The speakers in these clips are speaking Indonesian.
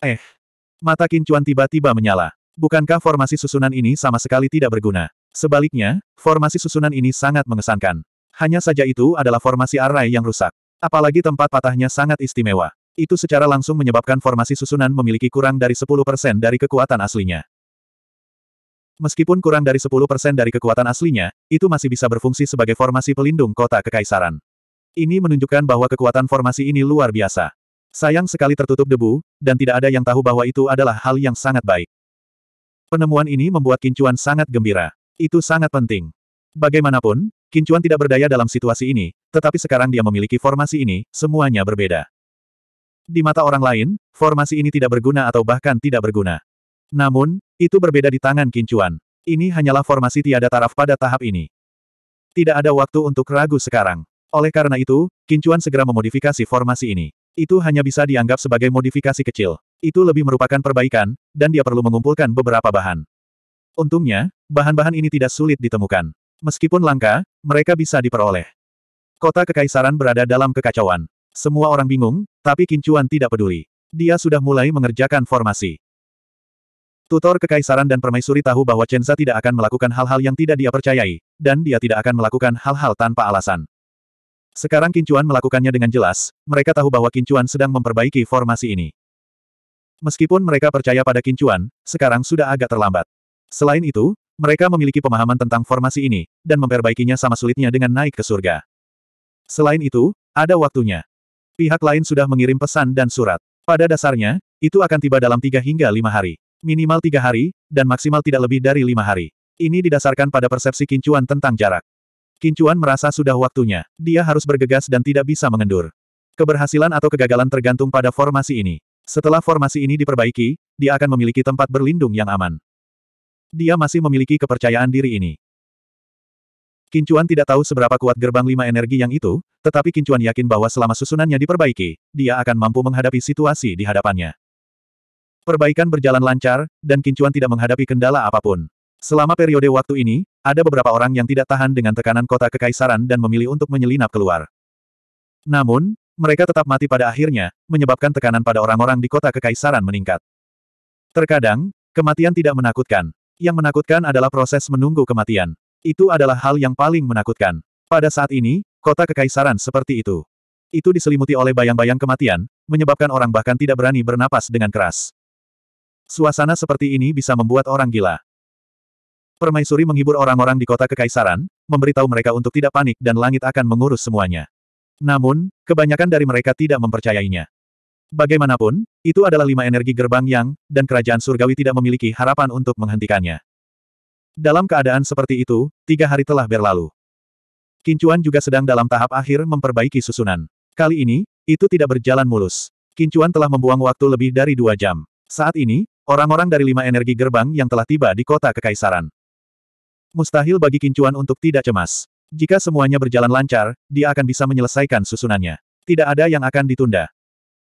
Eh. Mata Kincuan tiba-tiba menyala. Bukankah formasi susunan ini sama sekali tidak berguna? Sebaliknya, formasi susunan ini sangat mengesankan. Hanya saja itu adalah formasi array yang rusak. Apalagi tempat patahnya sangat istimewa. Itu secara langsung menyebabkan formasi susunan memiliki kurang dari 10% dari kekuatan aslinya. Meskipun kurang dari 10% dari kekuatan aslinya, itu masih bisa berfungsi sebagai formasi pelindung kota kekaisaran. Ini menunjukkan bahwa kekuatan formasi ini luar biasa. Sayang sekali tertutup debu, dan tidak ada yang tahu bahwa itu adalah hal yang sangat baik. Penemuan ini membuat Kincuan sangat gembira. Itu sangat penting. Bagaimanapun, Kincuan tidak berdaya dalam situasi ini, tetapi sekarang dia memiliki formasi ini, semuanya berbeda. Di mata orang lain, formasi ini tidak berguna atau bahkan tidak berguna. Namun, itu berbeda di tangan Kincuan. Ini hanyalah formasi tiada taraf pada tahap ini. Tidak ada waktu untuk ragu sekarang. Oleh karena itu, Kincuan segera memodifikasi formasi ini. Itu hanya bisa dianggap sebagai modifikasi kecil. Itu lebih merupakan perbaikan, dan dia perlu mengumpulkan beberapa bahan. Untungnya, bahan-bahan ini tidak sulit ditemukan. Meskipun langka, mereka bisa diperoleh. Kota Kekaisaran berada dalam kekacauan. Semua orang bingung, tapi Kincuan tidak peduli. Dia sudah mulai mengerjakan formasi. Tutor Kekaisaran dan Permaisuri tahu bahwa Chenza tidak akan melakukan hal-hal yang tidak dia percayai, dan dia tidak akan melakukan hal-hal tanpa alasan. Sekarang Kincuan melakukannya dengan jelas, mereka tahu bahwa Kincuan sedang memperbaiki formasi ini. Meskipun mereka percaya pada Kincuan, sekarang sudah agak terlambat. Selain itu, mereka memiliki pemahaman tentang formasi ini, dan memperbaikinya sama sulitnya dengan naik ke surga. Selain itu, ada waktunya. Pihak lain sudah mengirim pesan dan surat. Pada dasarnya, itu akan tiba dalam tiga hingga lima hari. Minimal tiga hari, dan maksimal tidak lebih dari lima hari. Ini didasarkan pada persepsi Kincuan tentang jarak. Kincuan merasa sudah waktunya. Dia harus bergegas dan tidak bisa mengendur. Keberhasilan atau kegagalan tergantung pada formasi ini. Setelah formasi ini diperbaiki, dia akan memiliki tempat berlindung yang aman. Dia masih memiliki kepercayaan diri ini. Kincuan tidak tahu seberapa kuat gerbang lima energi yang itu, tetapi Kincuan yakin bahwa selama susunannya diperbaiki, dia akan mampu menghadapi situasi di hadapannya. Perbaikan berjalan lancar, dan Kincuan tidak menghadapi kendala apapun. Selama periode waktu ini, ada beberapa orang yang tidak tahan dengan tekanan kota kekaisaran dan memilih untuk menyelinap keluar. Namun, mereka tetap mati pada akhirnya, menyebabkan tekanan pada orang-orang di kota kekaisaran meningkat. Terkadang, kematian tidak menakutkan. Yang menakutkan adalah proses menunggu kematian. Itu adalah hal yang paling menakutkan. Pada saat ini, kota kekaisaran seperti itu. Itu diselimuti oleh bayang-bayang kematian, menyebabkan orang bahkan tidak berani bernapas dengan keras. Suasana seperti ini bisa membuat orang gila. Permaisuri menghibur orang-orang di kota kekaisaran, memberitahu mereka untuk tidak panik dan langit akan mengurus semuanya. Namun, kebanyakan dari mereka tidak mempercayainya. Bagaimanapun, itu adalah lima energi gerbang yang, dan kerajaan surgawi tidak memiliki harapan untuk menghentikannya. Dalam keadaan seperti itu, tiga hari telah berlalu. Kincuan juga sedang dalam tahap akhir memperbaiki susunan. Kali ini, itu tidak berjalan mulus. Kincuan telah membuang waktu lebih dari dua jam. Saat ini, orang-orang dari lima energi gerbang yang telah tiba di kota kekaisaran. Mustahil bagi Kincuan untuk tidak cemas. Jika semuanya berjalan lancar, dia akan bisa menyelesaikan susunannya. Tidak ada yang akan ditunda.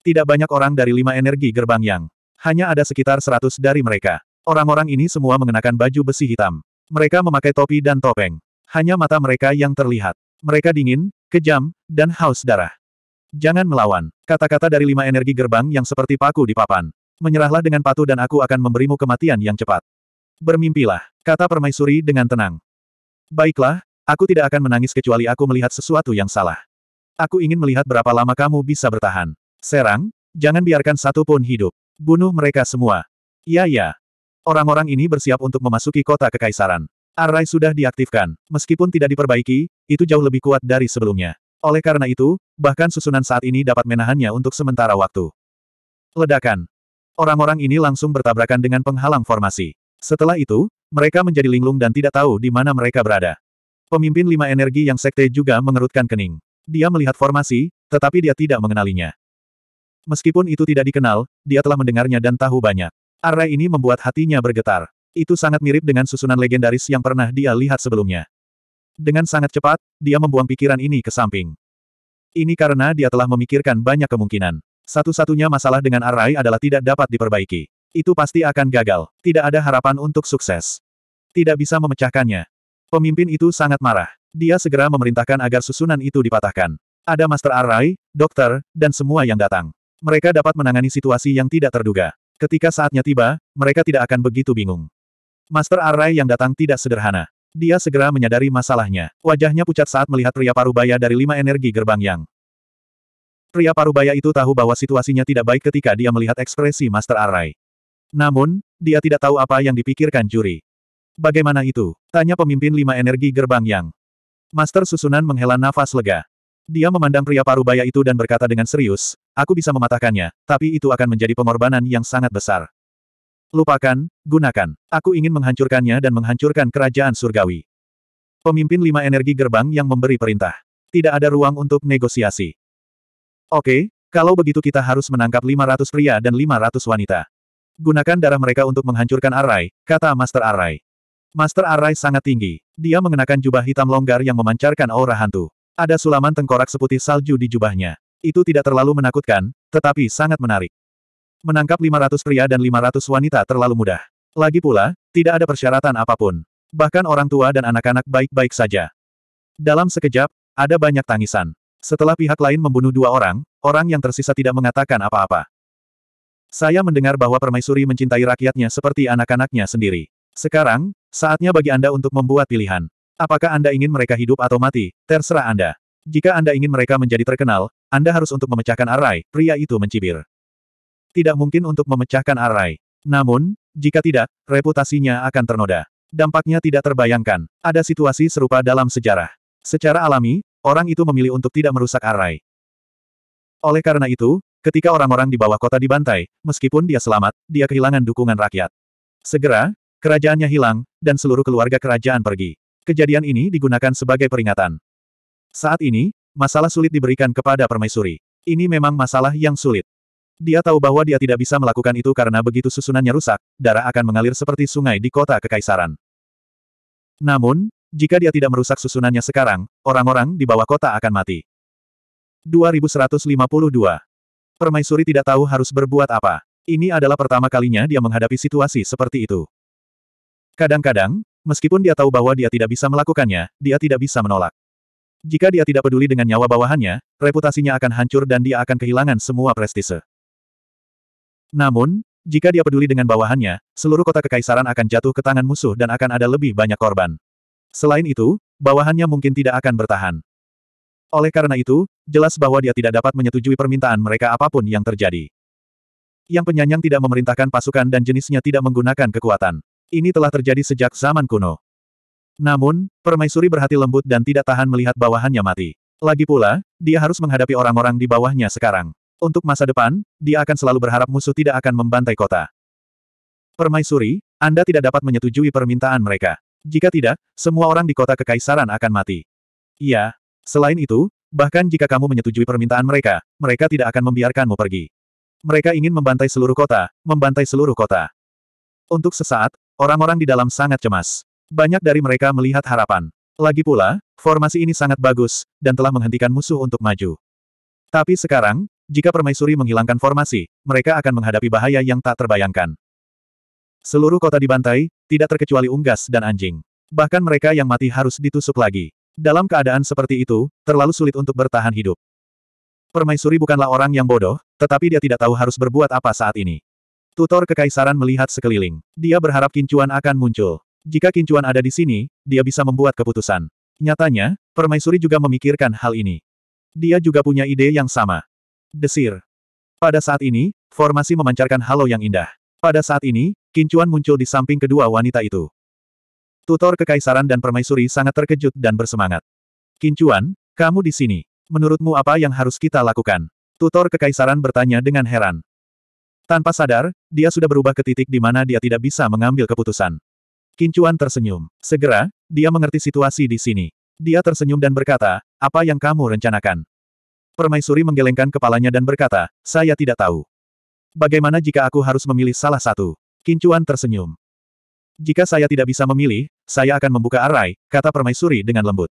Tidak banyak orang dari lima energi gerbang yang. Hanya ada sekitar seratus dari mereka. Orang-orang ini semua mengenakan baju besi hitam. Mereka memakai topi dan topeng. Hanya mata mereka yang terlihat. Mereka dingin, kejam, dan haus darah. Jangan melawan. Kata-kata dari lima energi gerbang yang seperti paku di papan. Menyerahlah dengan patuh dan aku akan memberimu kematian yang cepat. Bermimpilah. Kata permaisuri dengan tenang. Baiklah, aku tidak akan menangis kecuali aku melihat sesuatu yang salah. Aku ingin melihat berapa lama kamu bisa bertahan. Serang, jangan biarkan satu pun hidup. Bunuh mereka semua. Iya ya. Orang-orang ini bersiap untuk memasuki kota kekaisaran. Arai sudah diaktifkan. Meskipun tidak diperbaiki, itu jauh lebih kuat dari sebelumnya. Oleh karena itu, bahkan susunan saat ini dapat menahannya untuk sementara waktu. Ledakan. Orang-orang ini langsung bertabrakan dengan penghalang formasi. Setelah itu, mereka menjadi linglung dan tidak tahu di mana mereka berada. Pemimpin lima energi yang sekte juga mengerutkan kening. Dia melihat formasi, tetapi dia tidak mengenalinya. Meskipun itu tidak dikenal, dia telah mendengarnya dan tahu banyak. Array ini membuat hatinya bergetar. Itu sangat mirip dengan susunan legendaris yang pernah dia lihat sebelumnya. Dengan sangat cepat, dia membuang pikiran ini ke samping. Ini karena dia telah memikirkan banyak kemungkinan. Satu-satunya masalah dengan Array adalah tidak dapat diperbaiki. Itu pasti akan gagal. Tidak ada harapan untuk sukses. Tidak bisa memecahkannya. Pemimpin itu sangat marah. Dia segera memerintahkan agar susunan itu dipatahkan. Ada Master Arai, dokter, dan semua yang datang. Mereka dapat menangani situasi yang tidak terduga. Ketika saatnya tiba, mereka tidak akan begitu bingung. Master Arai yang datang tidak sederhana. Dia segera menyadari masalahnya. Wajahnya pucat saat melihat pria parubaya dari lima energi gerbang yang. Pria parubaya itu tahu bahwa situasinya tidak baik ketika dia melihat ekspresi Master Arai. Namun, dia tidak tahu apa yang dipikirkan juri. Bagaimana itu? Tanya pemimpin lima energi gerbang yang. Master susunan menghela nafas lega. Dia memandang pria parubaya itu dan berkata dengan serius, aku bisa mematahkannya, tapi itu akan menjadi pengorbanan yang sangat besar. Lupakan, gunakan. Aku ingin menghancurkannya dan menghancurkan kerajaan surgawi. Pemimpin lima energi gerbang yang memberi perintah. Tidak ada ruang untuk negosiasi. Oke, kalau begitu kita harus menangkap 500 pria dan 500 wanita. Gunakan darah mereka untuk menghancurkan Arai, kata Master Arai. Master Arai sangat tinggi. Dia mengenakan jubah hitam longgar yang memancarkan aura hantu. Ada sulaman tengkorak seputih salju di jubahnya. Itu tidak terlalu menakutkan, tetapi sangat menarik. Menangkap 500 pria dan 500 wanita terlalu mudah. Lagi pula, tidak ada persyaratan apapun. Bahkan orang tua dan anak-anak baik-baik saja. Dalam sekejap, ada banyak tangisan. Setelah pihak lain membunuh dua orang, orang yang tersisa tidak mengatakan apa-apa. Saya mendengar bahwa permaisuri mencintai rakyatnya seperti anak-anaknya sendiri. Sekarang, saatnya bagi Anda untuk membuat pilihan. Apakah Anda ingin mereka hidup atau mati, terserah Anda. Jika Anda ingin mereka menjadi terkenal, Anda harus untuk memecahkan arai, pria itu mencibir. Tidak mungkin untuk memecahkan arai. Namun, jika tidak, reputasinya akan ternoda. Dampaknya tidak terbayangkan. Ada situasi serupa dalam sejarah. Secara alami, orang itu memilih untuk tidak merusak arai. Oleh karena itu, Ketika orang-orang di bawah kota dibantai, meskipun dia selamat, dia kehilangan dukungan rakyat. Segera, kerajaannya hilang, dan seluruh keluarga kerajaan pergi. Kejadian ini digunakan sebagai peringatan. Saat ini, masalah sulit diberikan kepada permaisuri. Ini memang masalah yang sulit. Dia tahu bahwa dia tidak bisa melakukan itu karena begitu susunannya rusak, darah akan mengalir seperti sungai di kota kekaisaran. Namun, jika dia tidak merusak susunannya sekarang, orang-orang di bawah kota akan mati. 2152 Permaisuri tidak tahu harus berbuat apa. Ini adalah pertama kalinya dia menghadapi situasi seperti itu. Kadang-kadang, meskipun dia tahu bahwa dia tidak bisa melakukannya, dia tidak bisa menolak. Jika dia tidak peduli dengan nyawa bawahannya, reputasinya akan hancur dan dia akan kehilangan semua prestise. Namun, jika dia peduli dengan bawahannya, seluruh kota kekaisaran akan jatuh ke tangan musuh dan akan ada lebih banyak korban. Selain itu, bawahannya mungkin tidak akan bertahan. Oleh karena itu, jelas bahwa dia tidak dapat menyetujui permintaan mereka apapun yang terjadi. Yang penyanyang tidak memerintahkan pasukan dan jenisnya tidak menggunakan kekuatan. Ini telah terjadi sejak zaman kuno. Namun, permaisuri berhati lembut dan tidak tahan melihat bawahannya mati. Lagi pula, dia harus menghadapi orang-orang di bawahnya sekarang. Untuk masa depan, dia akan selalu berharap musuh tidak akan membantai kota. Permaisuri, Anda tidak dapat menyetujui permintaan mereka. Jika tidak, semua orang di kota kekaisaran akan mati. Iya, Selain itu, bahkan jika kamu menyetujui permintaan mereka, mereka tidak akan membiarkanmu pergi. Mereka ingin membantai seluruh kota, membantai seluruh kota. Untuk sesaat, orang-orang di dalam sangat cemas. Banyak dari mereka melihat harapan. Lagi pula, formasi ini sangat bagus, dan telah menghentikan musuh untuk maju. Tapi sekarang, jika permaisuri menghilangkan formasi, mereka akan menghadapi bahaya yang tak terbayangkan. Seluruh kota dibantai, tidak terkecuali unggas dan anjing. Bahkan mereka yang mati harus ditusuk lagi. Dalam keadaan seperti itu, terlalu sulit untuk bertahan hidup. Permaisuri bukanlah orang yang bodoh, tetapi dia tidak tahu harus berbuat apa saat ini. Tutor Kekaisaran melihat sekeliling. Dia berharap kincuan akan muncul. Jika kincuan ada di sini, dia bisa membuat keputusan. Nyatanya, Permaisuri juga memikirkan hal ini. Dia juga punya ide yang sama. Desir. Pada saat ini, formasi memancarkan halo yang indah. Pada saat ini, kincuan muncul di samping kedua wanita itu. Tutor Kekaisaran dan Permaisuri sangat terkejut dan bersemangat. Kincuan, kamu di sini. Menurutmu apa yang harus kita lakukan? Tutor Kekaisaran bertanya dengan heran. Tanpa sadar, dia sudah berubah ke titik di mana dia tidak bisa mengambil keputusan. Kincuan tersenyum. Segera, dia mengerti situasi di sini. Dia tersenyum dan berkata, apa yang kamu rencanakan? Permaisuri menggelengkan kepalanya dan berkata, saya tidak tahu. Bagaimana jika aku harus memilih salah satu? Kincuan tersenyum. Jika saya tidak bisa memilih, saya akan membuka arai, kata permaisuri dengan lembut.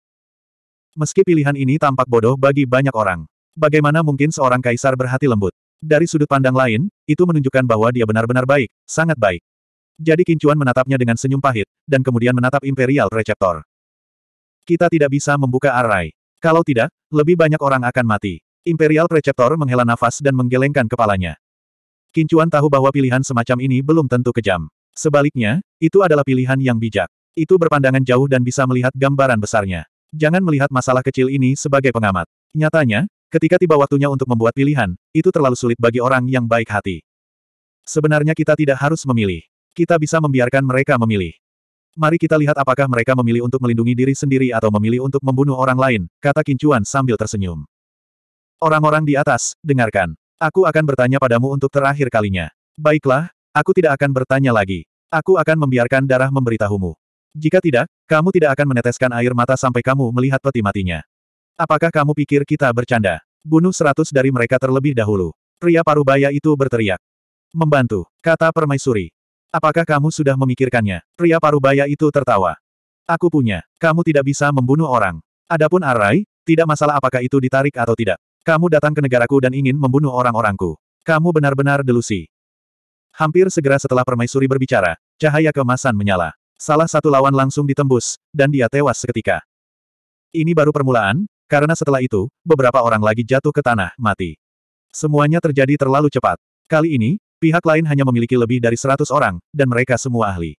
Meski pilihan ini tampak bodoh bagi banyak orang. Bagaimana mungkin seorang kaisar berhati lembut? Dari sudut pandang lain, itu menunjukkan bahwa dia benar-benar baik, sangat baik. Jadi Kincuan menatapnya dengan senyum pahit, dan kemudian menatap Imperial Receptor. Kita tidak bisa membuka arai. Kalau tidak, lebih banyak orang akan mati. Imperial Receptor menghela nafas dan menggelengkan kepalanya. Kincuan tahu bahwa pilihan semacam ini belum tentu kejam. Sebaliknya, itu adalah pilihan yang bijak. Itu berpandangan jauh dan bisa melihat gambaran besarnya. Jangan melihat masalah kecil ini sebagai pengamat. Nyatanya, ketika tiba waktunya untuk membuat pilihan, itu terlalu sulit bagi orang yang baik hati. Sebenarnya kita tidak harus memilih. Kita bisa membiarkan mereka memilih. Mari kita lihat apakah mereka memilih untuk melindungi diri sendiri atau memilih untuk membunuh orang lain, kata Kincuan sambil tersenyum. Orang-orang di atas, dengarkan. Aku akan bertanya padamu untuk terakhir kalinya. Baiklah, Aku tidak akan bertanya lagi. Aku akan membiarkan darah memberitahumu. Jika tidak, kamu tidak akan meneteskan air mata sampai kamu melihat peti matinya. Apakah kamu pikir kita bercanda? Bunuh seratus dari mereka terlebih dahulu. Pria parubaya itu berteriak. Membantu, kata permaisuri. Apakah kamu sudah memikirkannya? Pria parubaya itu tertawa. Aku punya. Kamu tidak bisa membunuh orang. Adapun Arai, tidak masalah apakah itu ditarik atau tidak. Kamu datang ke negaraku dan ingin membunuh orang-orangku. Kamu benar-benar delusi. Hampir segera setelah permaisuri berbicara, cahaya kemasan menyala. Salah satu lawan langsung ditembus, dan dia tewas seketika. Ini baru permulaan, karena setelah itu, beberapa orang lagi jatuh ke tanah, mati. Semuanya terjadi terlalu cepat. Kali ini, pihak lain hanya memiliki lebih dari 100 orang, dan mereka semua ahli.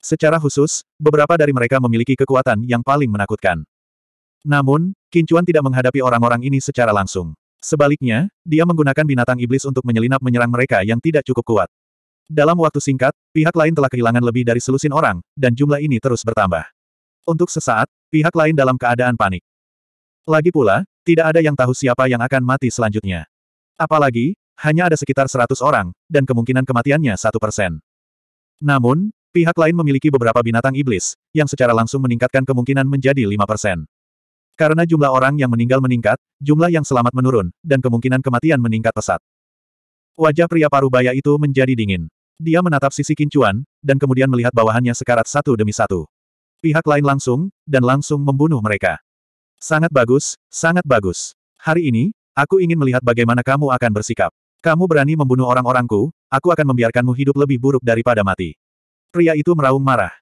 Secara khusus, beberapa dari mereka memiliki kekuatan yang paling menakutkan. Namun, Kincuan tidak menghadapi orang-orang ini secara langsung. Sebaliknya, dia menggunakan binatang iblis untuk menyelinap menyerang mereka yang tidak cukup kuat. Dalam waktu singkat, pihak lain telah kehilangan lebih dari selusin orang, dan jumlah ini terus bertambah. Untuk sesaat, pihak lain dalam keadaan panik. Lagi pula, tidak ada yang tahu siapa yang akan mati selanjutnya. Apalagi, hanya ada sekitar 100 orang, dan kemungkinan kematiannya satu persen. Namun, pihak lain memiliki beberapa binatang iblis, yang secara langsung meningkatkan kemungkinan menjadi lima persen. Karena jumlah orang yang meninggal meningkat, jumlah yang selamat menurun, dan kemungkinan kematian meningkat pesat. Wajah pria parubaya itu menjadi dingin. Dia menatap sisi kincuan, dan kemudian melihat bawahannya sekarat satu demi satu. Pihak lain langsung, dan langsung membunuh mereka. Sangat bagus, sangat bagus. Hari ini, aku ingin melihat bagaimana kamu akan bersikap. Kamu berani membunuh orang-orangku, aku akan membiarkanmu hidup lebih buruk daripada mati. Pria itu meraung marah.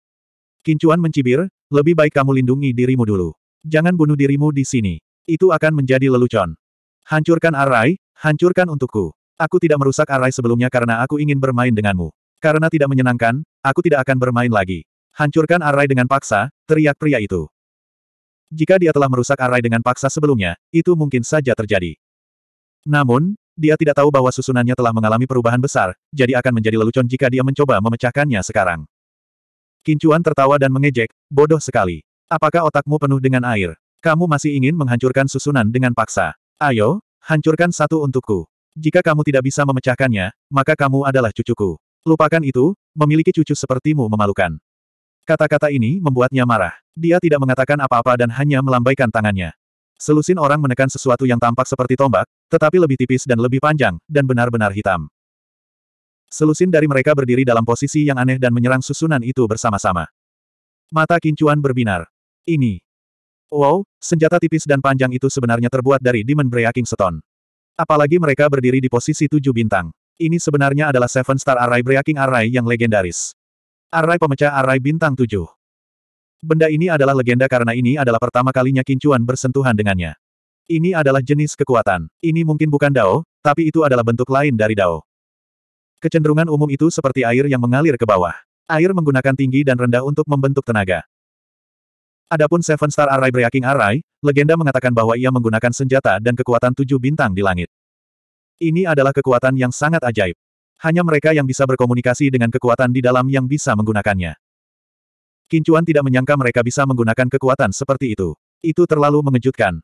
Kincuan mencibir, lebih baik kamu lindungi dirimu dulu. Jangan bunuh dirimu di sini. Itu akan menjadi lelucon. Hancurkan Arai, hancurkan untukku. Aku tidak merusak arai sebelumnya karena aku ingin bermain denganmu. Karena tidak menyenangkan, aku tidak akan bermain lagi. Hancurkan arai dengan paksa, teriak pria itu. Jika dia telah merusak arai dengan paksa sebelumnya, itu mungkin saja terjadi. Namun, dia tidak tahu bahwa susunannya telah mengalami perubahan besar, jadi akan menjadi lelucon jika dia mencoba memecahkannya sekarang. Kincuan tertawa dan mengejek, bodoh sekali. Apakah otakmu penuh dengan air? Kamu masih ingin menghancurkan susunan dengan paksa. Ayo, hancurkan satu untukku. Jika kamu tidak bisa memecahkannya, maka kamu adalah cucuku. Lupakan itu, memiliki cucu sepertimu memalukan. Kata-kata ini membuatnya marah. Dia tidak mengatakan apa-apa dan hanya melambaikan tangannya. Selusin orang menekan sesuatu yang tampak seperti tombak, tetapi lebih tipis dan lebih panjang, dan benar-benar hitam. Selusin dari mereka berdiri dalam posisi yang aneh dan menyerang susunan itu bersama-sama. Mata kincuan berbinar. Ini. Wow, senjata tipis dan panjang itu sebenarnya terbuat dari Demon Breaking Stone. Apalagi mereka berdiri di posisi tujuh bintang. Ini sebenarnya adalah Seven Star Array Breaking Array yang legendaris. Array pemecah array bintang tujuh. Benda ini adalah legenda karena ini adalah pertama kalinya Kincuan bersentuhan dengannya. Ini adalah jenis kekuatan. Ini mungkin bukan Dao, tapi itu adalah bentuk lain dari Dao. Kecenderungan umum itu seperti air yang mengalir ke bawah. Air menggunakan tinggi dan rendah untuk membentuk tenaga. Adapun Seven Star Array Breaking Array, legenda mengatakan bahwa ia menggunakan senjata dan kekuatan tujuh bintang di langit. Ini adalah kekuatan yang sangat ajaib. Hanya mereka yang bisa berkomunikasi dengan kekuatan di dalam yang bisa menggunakannya. Kincuan tidak menyangka mereka bisa menggunakan kekuatan seperti itu. Itu terlalu mengejutkan.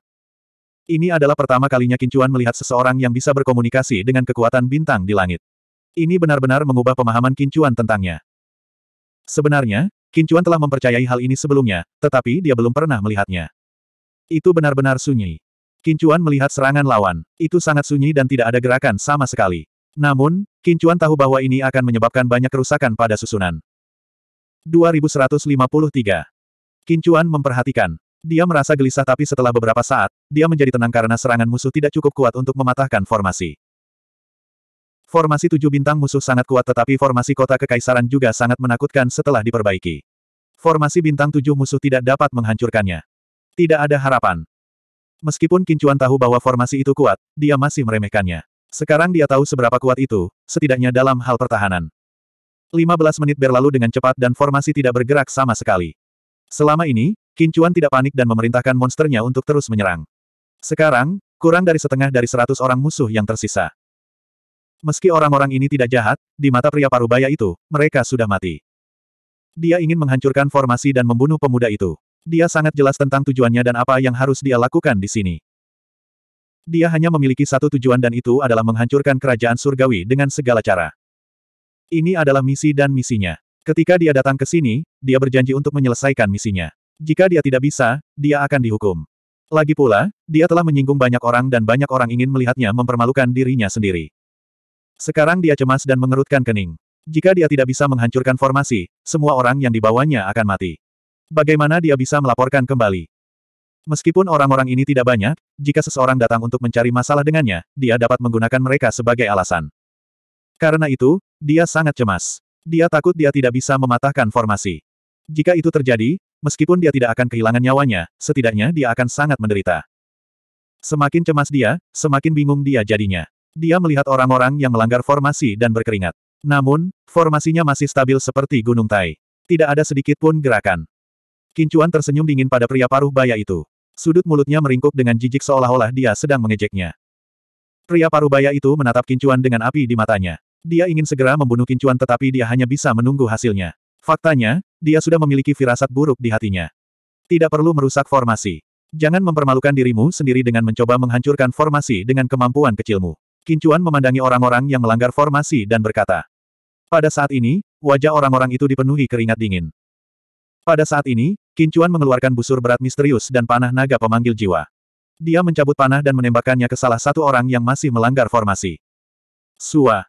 Ini adalah pertama kalinya Kincuan melihat seseorang yang bisa berkomunikasi dengan kekuatan bintang di langit. Ini benar-benar mengubah pemahaman Kincuan tentangnya. Sebenarnya, Kincuan telah mempercayai hal ini sebelumnya, tetapi dia belum pernah melihatnya. Itu benar-benar sunyi. Kincuan melihat serangan lawan. Itu sangat sunyi dan tidak ada gerakan sama sekali. Namun, Kincuan tahu bahwa ini akan menyebabkan banyak kerusakan pada susunan. 2153. Kincuan memperhatikan. Dia merasa gelisah tapi setelah beberapa saat, dia menjadi tenang karena serangan musuh tidak cukup kuat untuk mematahkan formasi. Formasi tujuh bintang musuh sangat kuat tetapi formasi kota kekaisaran juga sangat menakutkan setelah diperbaiki. Formasi bintang tujuh musuh tidak dapat menghancurkannya. Tidak ada harapan. Meskipun Kincuan tahu bahwa formasi itu kuat, dia masih meremehkannya. Sekarang dia tahu seberapa kuat itu, setidaknya dalam hal pertahanan. 15 menit berlalu dengan cepat dan formasi tidak bergerak sama sekali. Selama ini, Kincuan tidak panik dan memerintahkan monsternya untuk terus menyerang. Sekarang, kurang dari setengah dari seratus orang musuh yang tersisa. Meski orang-orang ini tidak jahat, di mata pria parubaya itu, mereka sudah mati. Dia ingin menghancurkan formasi dan membunuh pemuda itu. Dia sangat jelas tentang tujuannya dan apa yang harus dia lakukan di sini. Dia hanya memiliki satu tujuan dan itu adalah menghancurkan kerajaan surgawi dengan segala cara. Ini adalah misi dan misinya. Ketika dia datang ke sini, dia berjanji untuk menyelesaikan misinya. Jika dia tidak bisa, dia akan dihukum. Lagi pula, dia telah menyinggung banyak orang dan banyak orang ingin melihatnya mempermalukan dirinya sendiri. Sekarang dia cemas dan mengerutkan kening. Jika dia tidak bisa menghancurkan formasi, semua orang yang dibawanya akan mati. Bagaimana dia bisa melaporkan kembali? Meskipun orang-orang ini tidak banyak, jika seseorang datang untuk mencari masalah dengannya, dia dapat menggunakan mereka sebagai alasan. Karena itu, dia sangat cemas. Dia takut dia tidak bisa mematahkan formasi. Jika itu terjadi, meskipun dia tidak akan kehilangan nyawanya, setidaknya dia akan sangat menderita. Semakin cemas dia, semakin bingung dia jadinya. Dia melihat orang-orang yang melanggar formasi dan berkeringat. Namun, formasinya masih stabil seperti gunung tai. Tidak ada sedikit pun gerakan. Kincuan tersenyum dingin pada pria paruh baya itu. Sudut mulutnya meringkuk dengan jijik seolah-olah dia sedang mengejeknya. Pria paruh baya itu menatap Kincuan dengan api di matanya. Dia ingin segera membunuh Kincuan tetapi dia hanya bisa menunggu hasilnya. Faktanya, dia sudah memiliki firasat buruk di hatinya. Tidak perlu merusak formasi. Jangan mempermalukan dirimu sendiri dengan mencoba menghancurkan formasi dengan kemampuan kecilmu. Kincuan memandangi orang-orang yang melanggar formasi dan berkata. Pada saat ini, wajah orang-orang itu dipenuhi keringat dingin. Pada saat ini, Kincuan mengeluarkan busur berat misterius dan panah naga pemanggil jiwa. Dia mencabut panah dan menembakkannya ke salah satu orang yang masih melanggar formasi. Sua.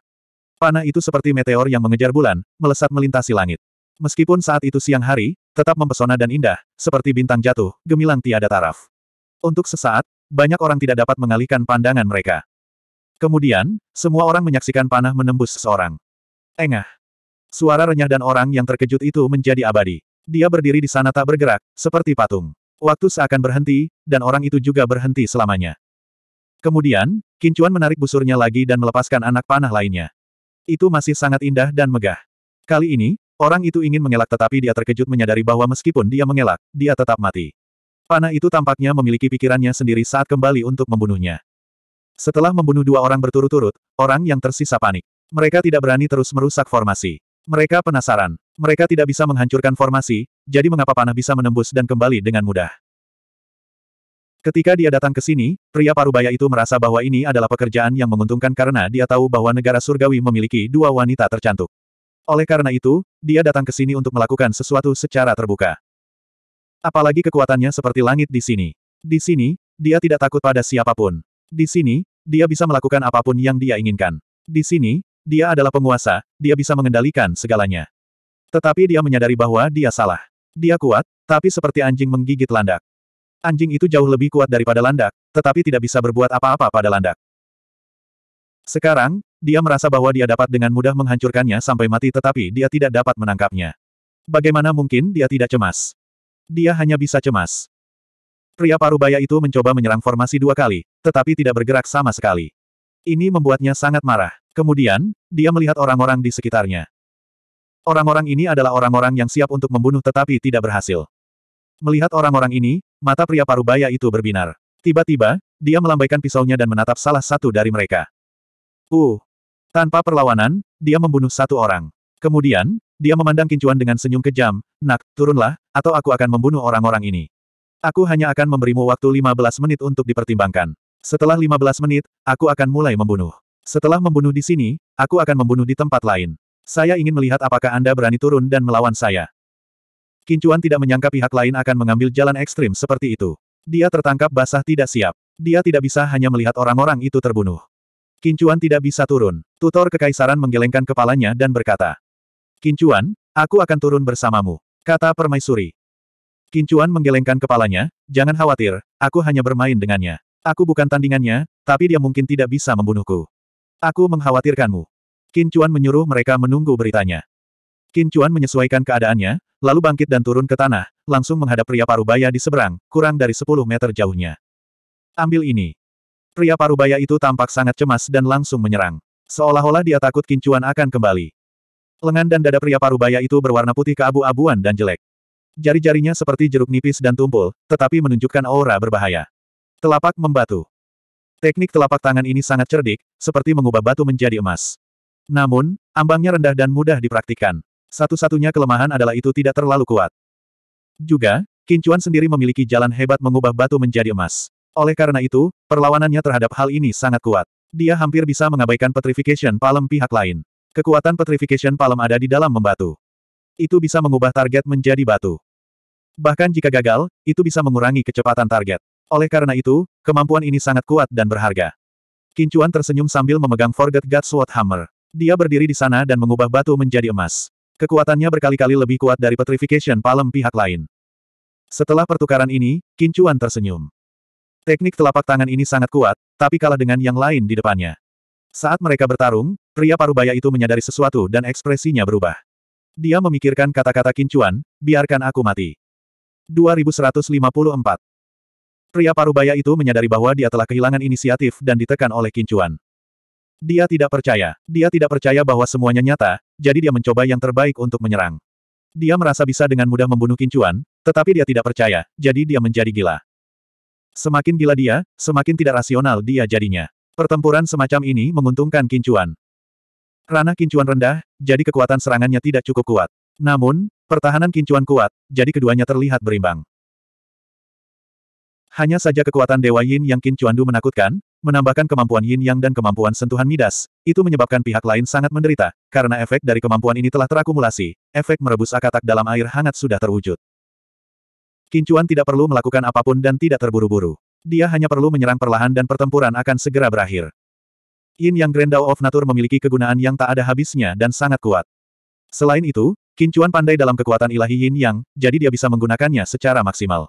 Panah itu seperti meteor yang mengejar bulan, melesat melintasi langit. Meskipun saat itu siang hari, tetap mempesona dan indah, seperti bintang jatuh, gemilang tiada taraf. Untuk sesaat, banyak orang tidak dapat mengalihkan pandangan mereka. Kemudian, semua orang menyaksikan panah menembus seseorang. Engah. Suara renyah dan orang yang terkejut itu menjadi abadi. Dia berdiri di sana tak bergerak, seperti patung. Waktu seakan berhenti, dan orang itu juga berhenti selamanya. Kemudian, Kincuan menarik busurnya lagi dan melepaskan anak panah lainnya. Itu masih sangat indah dan megah. Kali ini, orang itu ingin mengelak tetapi dia terkejut menyadari bahwa meskipun dia mengelak, dia tetap mati. Panah itu tampaknya memiliki pikirannya sendiri saat kembali untuk membunuhnya. Setelah membunuh dua orang berturut-turut, orang yang tersisa panik. Mereka tidak berani terus merusak formasi. Mereka penasaran. Mereka tidak bisa menghancurkan formasi, jadi mengapa panah bisa menembus dan kembali dengan mudah. Ketika dia datang ke sini, pria parubaya itu merasa bahwa ini adalah pekerjaan yang menguntungkan karena dia tahu bahwa negara surgawi memiliki dua wanita tercantik. Oleh karena itu, dia datang ke sini untuk melakukan sesuatu secara terbuka. Apalagi kekuatannya seperti langit di sini. Di sini, dia tidak takut pada siapapun. Di sini, dia bisa melakukan apapun yang dia inginkan. Di sini, dia adalah penguasa, dia bisa mengendalikan segalanya. Tetapi dia menyadari bahwa dia salah. Dia kuat, tapi seperti anjing menggigit landak. Anjing itu jauh lebih kuat daripada landak, tetapi tidak bisa berbuat apa-apa pada landak. Sekarang, dia merasa bahwa dia dapat dengan mudah menghancurkannya sampai mati tetapi dia tidak dapat menangkapnya. Bagaimana mungkin dia tidak cemas? Dia hanya bisa cemas. Pria parubaya itu mencoba menyerang formasi dua kali, tetapi tidak bergerak sama sekali. Ini membuatnya sangat marah. Kemudian, dia melihat orang-orang di sekitarnya. Orang-orang ini adalah orang-orang yang siap untuk membunuh tetapi tidak berhasil. Melihat orang-orang ini, mata pria parubaya itu berbinar. Tiba-tiba, dia melambaikan pisaunya dan menatap salah satu dari mereka. Uh! Tanpa perlawanan, dia membunuh satu orang. Kemudian, dia memandang kincuan dengan senyum kejam, Nak, turunlah, atau aku akan membunuh orang-orang ini. Aku hanya akan memberimu waktu 15 menit untuk dipertimbangkan. Setelah 15 menit, aku akan mulai membunuh. Setelah membunuh di sini, aku akan membunuh di tempat lain. Saya ingin melihat apakah Anda berani turun dan melawan saya. Kincuan tidak menyangka pihak lain akan mengambil jalan ekstrim seperti itu. Dia tertangkap basah tidak siap. Dia tidak bisa hanya melihat orang-orang itu terbunuh. Kincuan tidak bisa turun. Tutor Kekaisaran menggelengkan kepalanya dan berkata, Kincuan, aku akan turun bersamamu, kata Permaisuri. Kincuan menggelengkan kepalanya, jangan khawatir, aku hanya bermain dengannya. Aku bukan tandingannya, tapi dia mungkin tidak bisa membunuhku. Aku mengkhawatirkanmu. Kincuan menyuruh mereka menunggu beritanya. Kincuan menyesuaikan keadaannya, lalu bangkit dan turun ke tanah, langsung menghadap pria parubaya di seberang, kurang dari 10 meter jauhnya. Ambil ini. Pria parubaya itu tampak sangat cemas dan langsung menyerang. Seolah-olah dia takut Kincuan akan kembali. Lengan dan dada pria parubaya itu berwarna putih keabu-abuan dan jelek. Jari-jarinya seperti jeruk nipis dan tumpul, tetapi menunjukkan aura berbahaya. Telapak membatu. Teknik telapak tangan ini sangat cerdik, seperti mengubah batu menjadi emas. Namun, ambangnya rendah dan mudah dipraktikkan. Satu-satunya kelemahan adalah itu tidak terlalu kuat. Juga, Kincuan sendiri memiliki jalan hebat mengubah batu menjadi emas. Oleh karena itu, perlawanannya terhadap hal ini sangat kuat. Dia hampir bisa mengabaikan petrification palem pihak lain. Kekuatan petrification palem ada di dalam membatu. Itu bisa mengubah target menjadi batu. Bahkan jika gagal, itu bisa mengurangi kecepatan target. Oleh karena itu, kemampuan ini sangat kuat dan berharga. Kincuan tersenyum sambil memegang Forget God Sword Hammer. Dia berdiri di sana dan mengubah batu menjadi emas. Kekuatannya berkali-kali lebih kuat dari Petrification Palem pihak lain. Setelah pertukaran ini, Kincuan tersenyum. Teknik telapak tangan ini sangat kuat, tapi kalah dengan yang lain di depannya. Saat mereka bertarung, pria parubaya itu menyadari sesuatu dan ekspresinya berubah. Dia memikirkan kata-kata Kincuan, biarkan aku mati. 2154. Pria parubaya itu menyadari bahwa dia telah kehilangan inisiatif dan ditekan oleh kincuan. Dia tidak percaya. Dia tidak percaya bahwa semuanya nyata, jadi dia mencoba yang terbaik untuk menyerang. Dia merasa bisa dengan mudah membunuh kincuan, tetapi dia tidak percaya, jadi dia menjadi gila. Semakin gila dia, semakin tidak rasional dia jadinya. Pertempuran semacam ini menguntungkan kincuan. Ranah kincuan rendah, jadi kekuatan serangannya tidak cukup kuat. Namun, Pertahanan kincuan kuat, jadi keduanya terlihat berimbang. Hanya saja kekuatan Dewa Yin yang Kincuandu menakutkan, menambahkan kemampuan Yin Yang dan kemampuan sentuhan Midas, itu menyebabkan pihak lain sangat menderita, karena efek dari kemampuan ini telah terakumulasi, efek merebus akatak dalam air hangat sudah terwujud. kincuan tidak perlu melakukan apapun dan tidak terburu-buru. Dia hanya perlu menyerang perlahan dan pertempuran akan segera berakhir. Yin Yang Grand Dao of Nature memiliki kegunaan yang tak ada habisnya dan sangat kuat. Selain itu, Kincuan pandai dalam kekuatan ilahi Yin Yang, jadi dia bisa menggunakannya secara maksimal.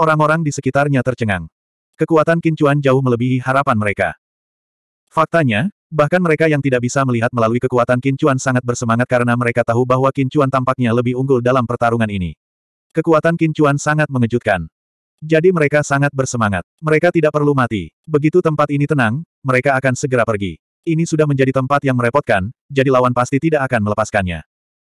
Orang-orang di sekitarnya tercengang. Kekuatan Kincuan jauh melebihi harapan mereka. Faktanya, bahkan mereka yang tidak bisa melihat melalui kekuatan Kincuan sangat bersemangat karena mereka tahu bahwa Kincuan tampaknya lebih unggul dalam pertarungan ini. Kekuatan Kincuan sangat mengejutkan. Jadi mereka sangat bersemangat. Mereka tidak perlu mati. Begitu tempat ini tenang, mereka akan segera pergi. Ini sudah menjadi tempat yang merepotkan, jadi lawan pasti tidak akan melepaskannya.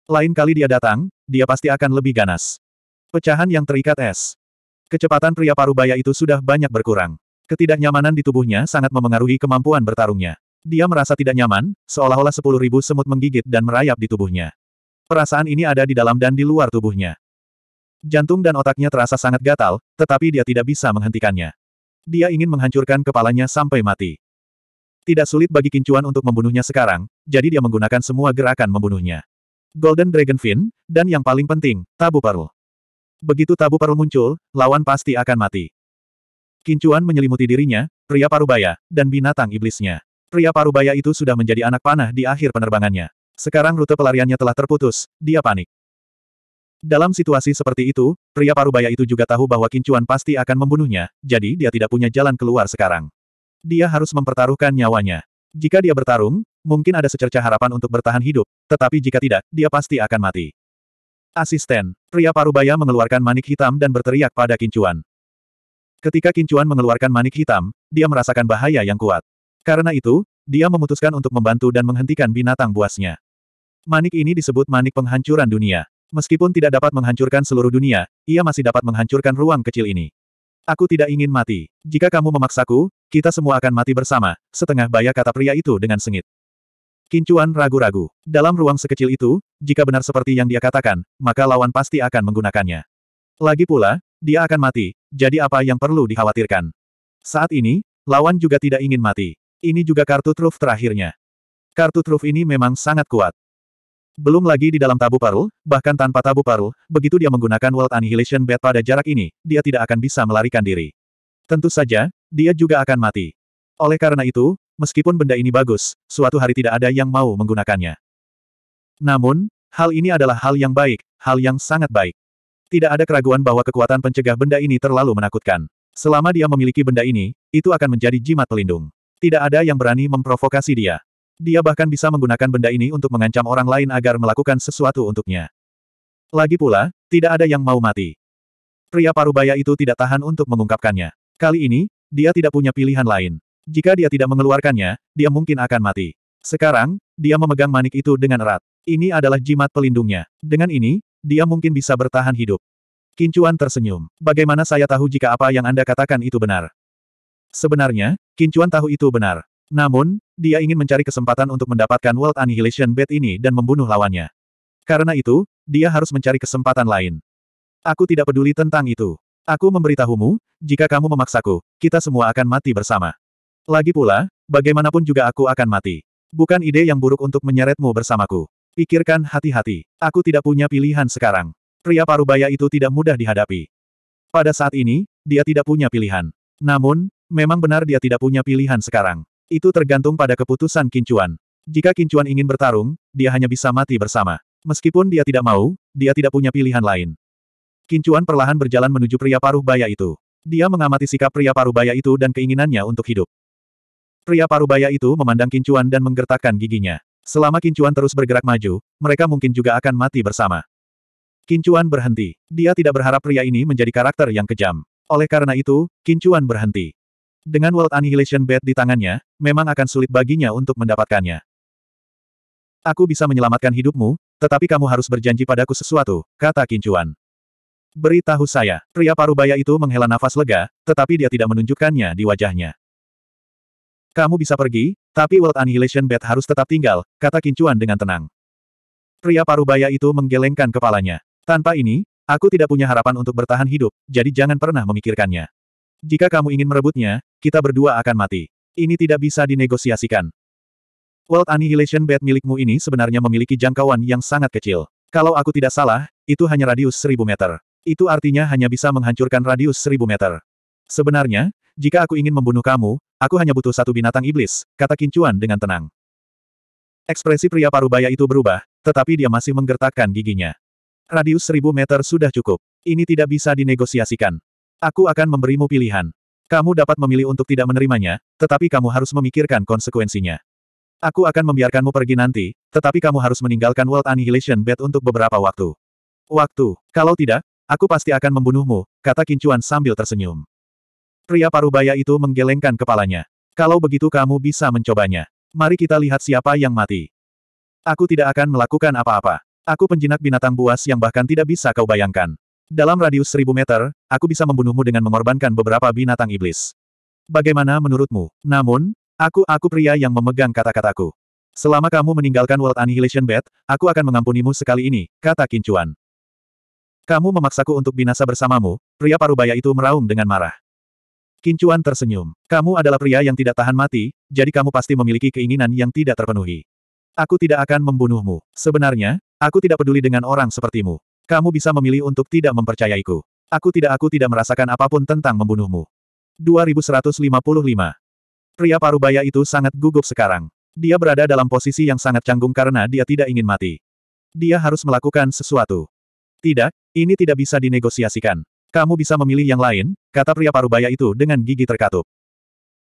Lain kali dia datang, dia pasti akan lebih ganas. Pecahan yang terikat es. Kecepatan pria parubaya itu sudah banyak berkurang. Ketidaknyamanan di tubuhnya sangat memengaruhi kemampuan bertarungnya. Dia merasa tidak nyaman, seolah-olah sepuluh ribu semut menggigit dan merayap di tubuhnya. Perasaan ini ada di dalam dan di luar tubuhnya. Jantung dan otaknya terasa sangat gatal, tetapi dia tidak bisa menghentikannya. Dia ingin menghancurkan kepalanya sampai mati. Tidak sulit bagi Kincuan untuk membunuhnya sekarang, jadi dia menggunakan semua gerakan membunuhnya. Golden Dragon Fin dan yang paling penting, Tabu Paru. Begitu Tabu Paru muncul, lawan pasti akan mati. Kincuan menyelimuti dirinya, pria parubaya, dan binatang iblisnya. Pria parubaya itu sudah menjadi anak panah di akhir penerbangannya. Sekarang rute pelariannya telah terputus, dia panik. Dalam situasi seperti itu, pria parubaya itu juga tahu bahwa Kincuan pasti akan membunuhnya, jadi dia tidak punya jalan keluar sekarang. Dia harus mempertaruhkan nyawanya. Jika dia bertarung, mungkin ada secerca harapan untuk bertahan hidup, tetapi jika tidak, dia pasti akan mati. Asisten, pria parubaya mengeluarkan manik hitam dan berteriak pada Kincuan. Ketika Kincuan mengeluarkan manik hitam, dia merasakan bahaya yang kuat. Karena itu, dia memutuskan untuk membantu dan menghentikan binatang buasnya. Manik ini disebut manik penghancuran dunia. Meskipun tidak dapat menghancurkan seluruh dunia, ia masih dapat menghancurkan ruang kecil ini. Aku tidak ingin mati. Jika kamu memaksaku, kita semua akan mati bersama, setengah baya kata pria itu dengan sengit. Kincuan ragu-ragu. Dalam ruang sekecil itu, jika benar seperti yang dia katakan, maka lawan pasti akan menggunakannya. Lagi pula, dia akan mati, jadi apa yang perlu dikhawatirkan? Saat ini, lawan juga tidak ingin mati. Ini juga kartu truf terakhirnya. Kartu truf ini memang sangat kuat. Belum lagi di dalam tabu paru, bahkan tanpa tabu paru, begitu dia menggunakan World Annihilation Bed pada jarak ini, dia tidak akan bisa melarikan diri. Tentu saja, dia juga akan mati. Oleh karena itu, meskipun benda ini bagus, suatu hari tidak ada yang mau menggunakannya. Namun, hal ini adalah hal yang baik, hal yang sangat baik. Tidak ada keraguan bahwa kekuatan pencegah benda ini terlalu menakutkan. Selama dia memiliki benda ini, itu akan menjadi jimat pelindung. Tidak ada yang berani memprovokasi dia. Dia bahkan bisa menggunakan benda ini untuk mengancam orang lain agar melakukan sesuatu untuknya. Lagi pula, tidak ada yang mau mati. Pria parubaya itu tidak tahan untuk mengungkapkannya. Kali ini, dia tidak punya pilihan lain. Jika dia tidak mengeluarkannya, dia mungkin akan mati. Sekarang, dia memegang manik itu dengan erat. Ini adalah jimat pelindungnya. Dengan ini, dia mungkin bisa bertahan hidup. Kincuan tersenyum. Bagaimana saya tahu jika apa yang Anda katakan itu benar? Sebenarnya, Kincuan tahu itu benar. Namun, dia ingin mencari kesempatan untuk mendapatkan World Annihilation Bed ini dan membunuh lawannya. Karena itu, dia harus mencari kesempatan lain. Aku tidak peduli tentang itu. Aku memberitahumu, jika kamu memaksaku, kita semua akan mati bersama. Lagi pula, bagaimanapun juga aku akan mati. Bukan ide yang buruk untuk menyeretmu bersamaku. Pikirkan hati-hati. Aku tidak punya pilihan sekarang. Pria parubaya itu tidak mudah dihadapi. Pada saat ini, dia tidak punya pilihan. Namun, memang benar dia tidak punya pilihan sekarang. Itu tergantung pada keputusan Kincuan. Jika Kincuan ingin bertarung, dia hanya bisa mati bersama. Meskipun dia tidak mau, dia tidak punya pilihan lain. Kincuan perlahan berjalan menuju pria paruh baya itu. Dia mengamati sikap pria paruh baya itu dan keinginannya untuk hidup. Pria paruh baya itu memandang Kincuan dan menggertakkan giginya. Selama Kincuan terus bergerak maju, mereka mungkin juga akan mati bersama. Kincuan berhenti. Dia tidak berharap pria ini menjadi karakter yang kejam. Oleh karena itu, Kincuan berhenti. Dengan World Annihilation Bed di tangannya, memang akan sulit baginya untuk mendapatkannya. Aku bisa menyelamatkan hidupmu, tetapi kamu harus berjanji padaku sesuatu, kata Kincuan. Beritahu saya, pria parubaya itu menghela nafas lega, tetapi dia tidak menunjukkannya di wajahnya. Kamu bisa pergi, tapi World Annihilation Bed harus tetap tinggal, kata Kincuan dengan tenang. Pria parubaya itu menggelengkan kepalanya. Tanpa ini, aku tidak punya harapan untuk bertahan hidup, jadi jangan pernah memikirkannya. Jika kamu ingin merebutnya, kita berdua akan mati. Ini tidak bisa dinegosiasikan. World Annihilation Bed milikmu ini sebenarnya memiliki jangkauan yang sangat kecil. Kalau aku tidak salah, itu hanya radius 1000 meter. Itu artinya hanya bisa menghancurkan radius 1000 meter. Sebenarnya, jika aku ingin membunuh kamu, aku hanya butuh satu binatang iblis, kata Kincuan dengan tenang. Ekspresi pria parubaya itu berubah, tetapi dia masih menggertakkan giginya. Radius 1000 meter sudah cukup. Ini tidak bisa dinegosiasikan. Aku akan memberimu pilihan. Kamu dapat memilih untuk tidak menerimanya, tetapi kamu harus memikirkan konsekuensinya. Aku akan membiarkanmu pergi nanti, tetapi kamu harus meninggalkan World Annihilation Bed untuk beberapa waktu. Waktu. Kalau tidak, aku pasti akan membunuhmu, kata Kincuan sambil tersenyum. Pria parubaya itu menggelengkan kepalanya. Kalau begitu kamu bisa mencobanya. Mari kita lihat siapa yang mati. Aku tidak akan melakukan apa-apa. Aku penjinak binatang buas yang bahkan tidak bisa kau bayangkan. Dalam radius seribu meter, aku bisa membunuhmu dengan mengorbankan beberapa binatang iblis. Bagaimana menurutmu? Namun, aku aku pria yang memegang kata-kataku. Selama kamu meninggalkan World Annihilation Bed, aku akan mengampunimu sekali ini, kata Kincuan. Kamu memaksaku untuk binasa bersamamu, pria parubaya itu meraung dengan marah. Kincuan tersenyum. Kamu adalah pria yang tidak tahan mati, jadi kamu pasti memiliki keinginan yang tidak terpenuhi. Aku tidak akan membunuhmu. Sebenarnya, aku tidak peduli dengan orang sepertimu. Kamu bisa memilih untuk tidak mempercayaiku. Aku tidak aku tidak merasakan apapun tentang membunuhmu. 2155. Pria parubaya itu sangat gugup sekarang. Dia berada dalam posisi yang sangat canggung karena dia tidak ingin mati. Dia harus melakukan sesuatu. Tidak, ini tidak bisa dinegosiasikan. Kamu bisa memilih yang lain, kata pria parubaya itu dengan gigi terkatup.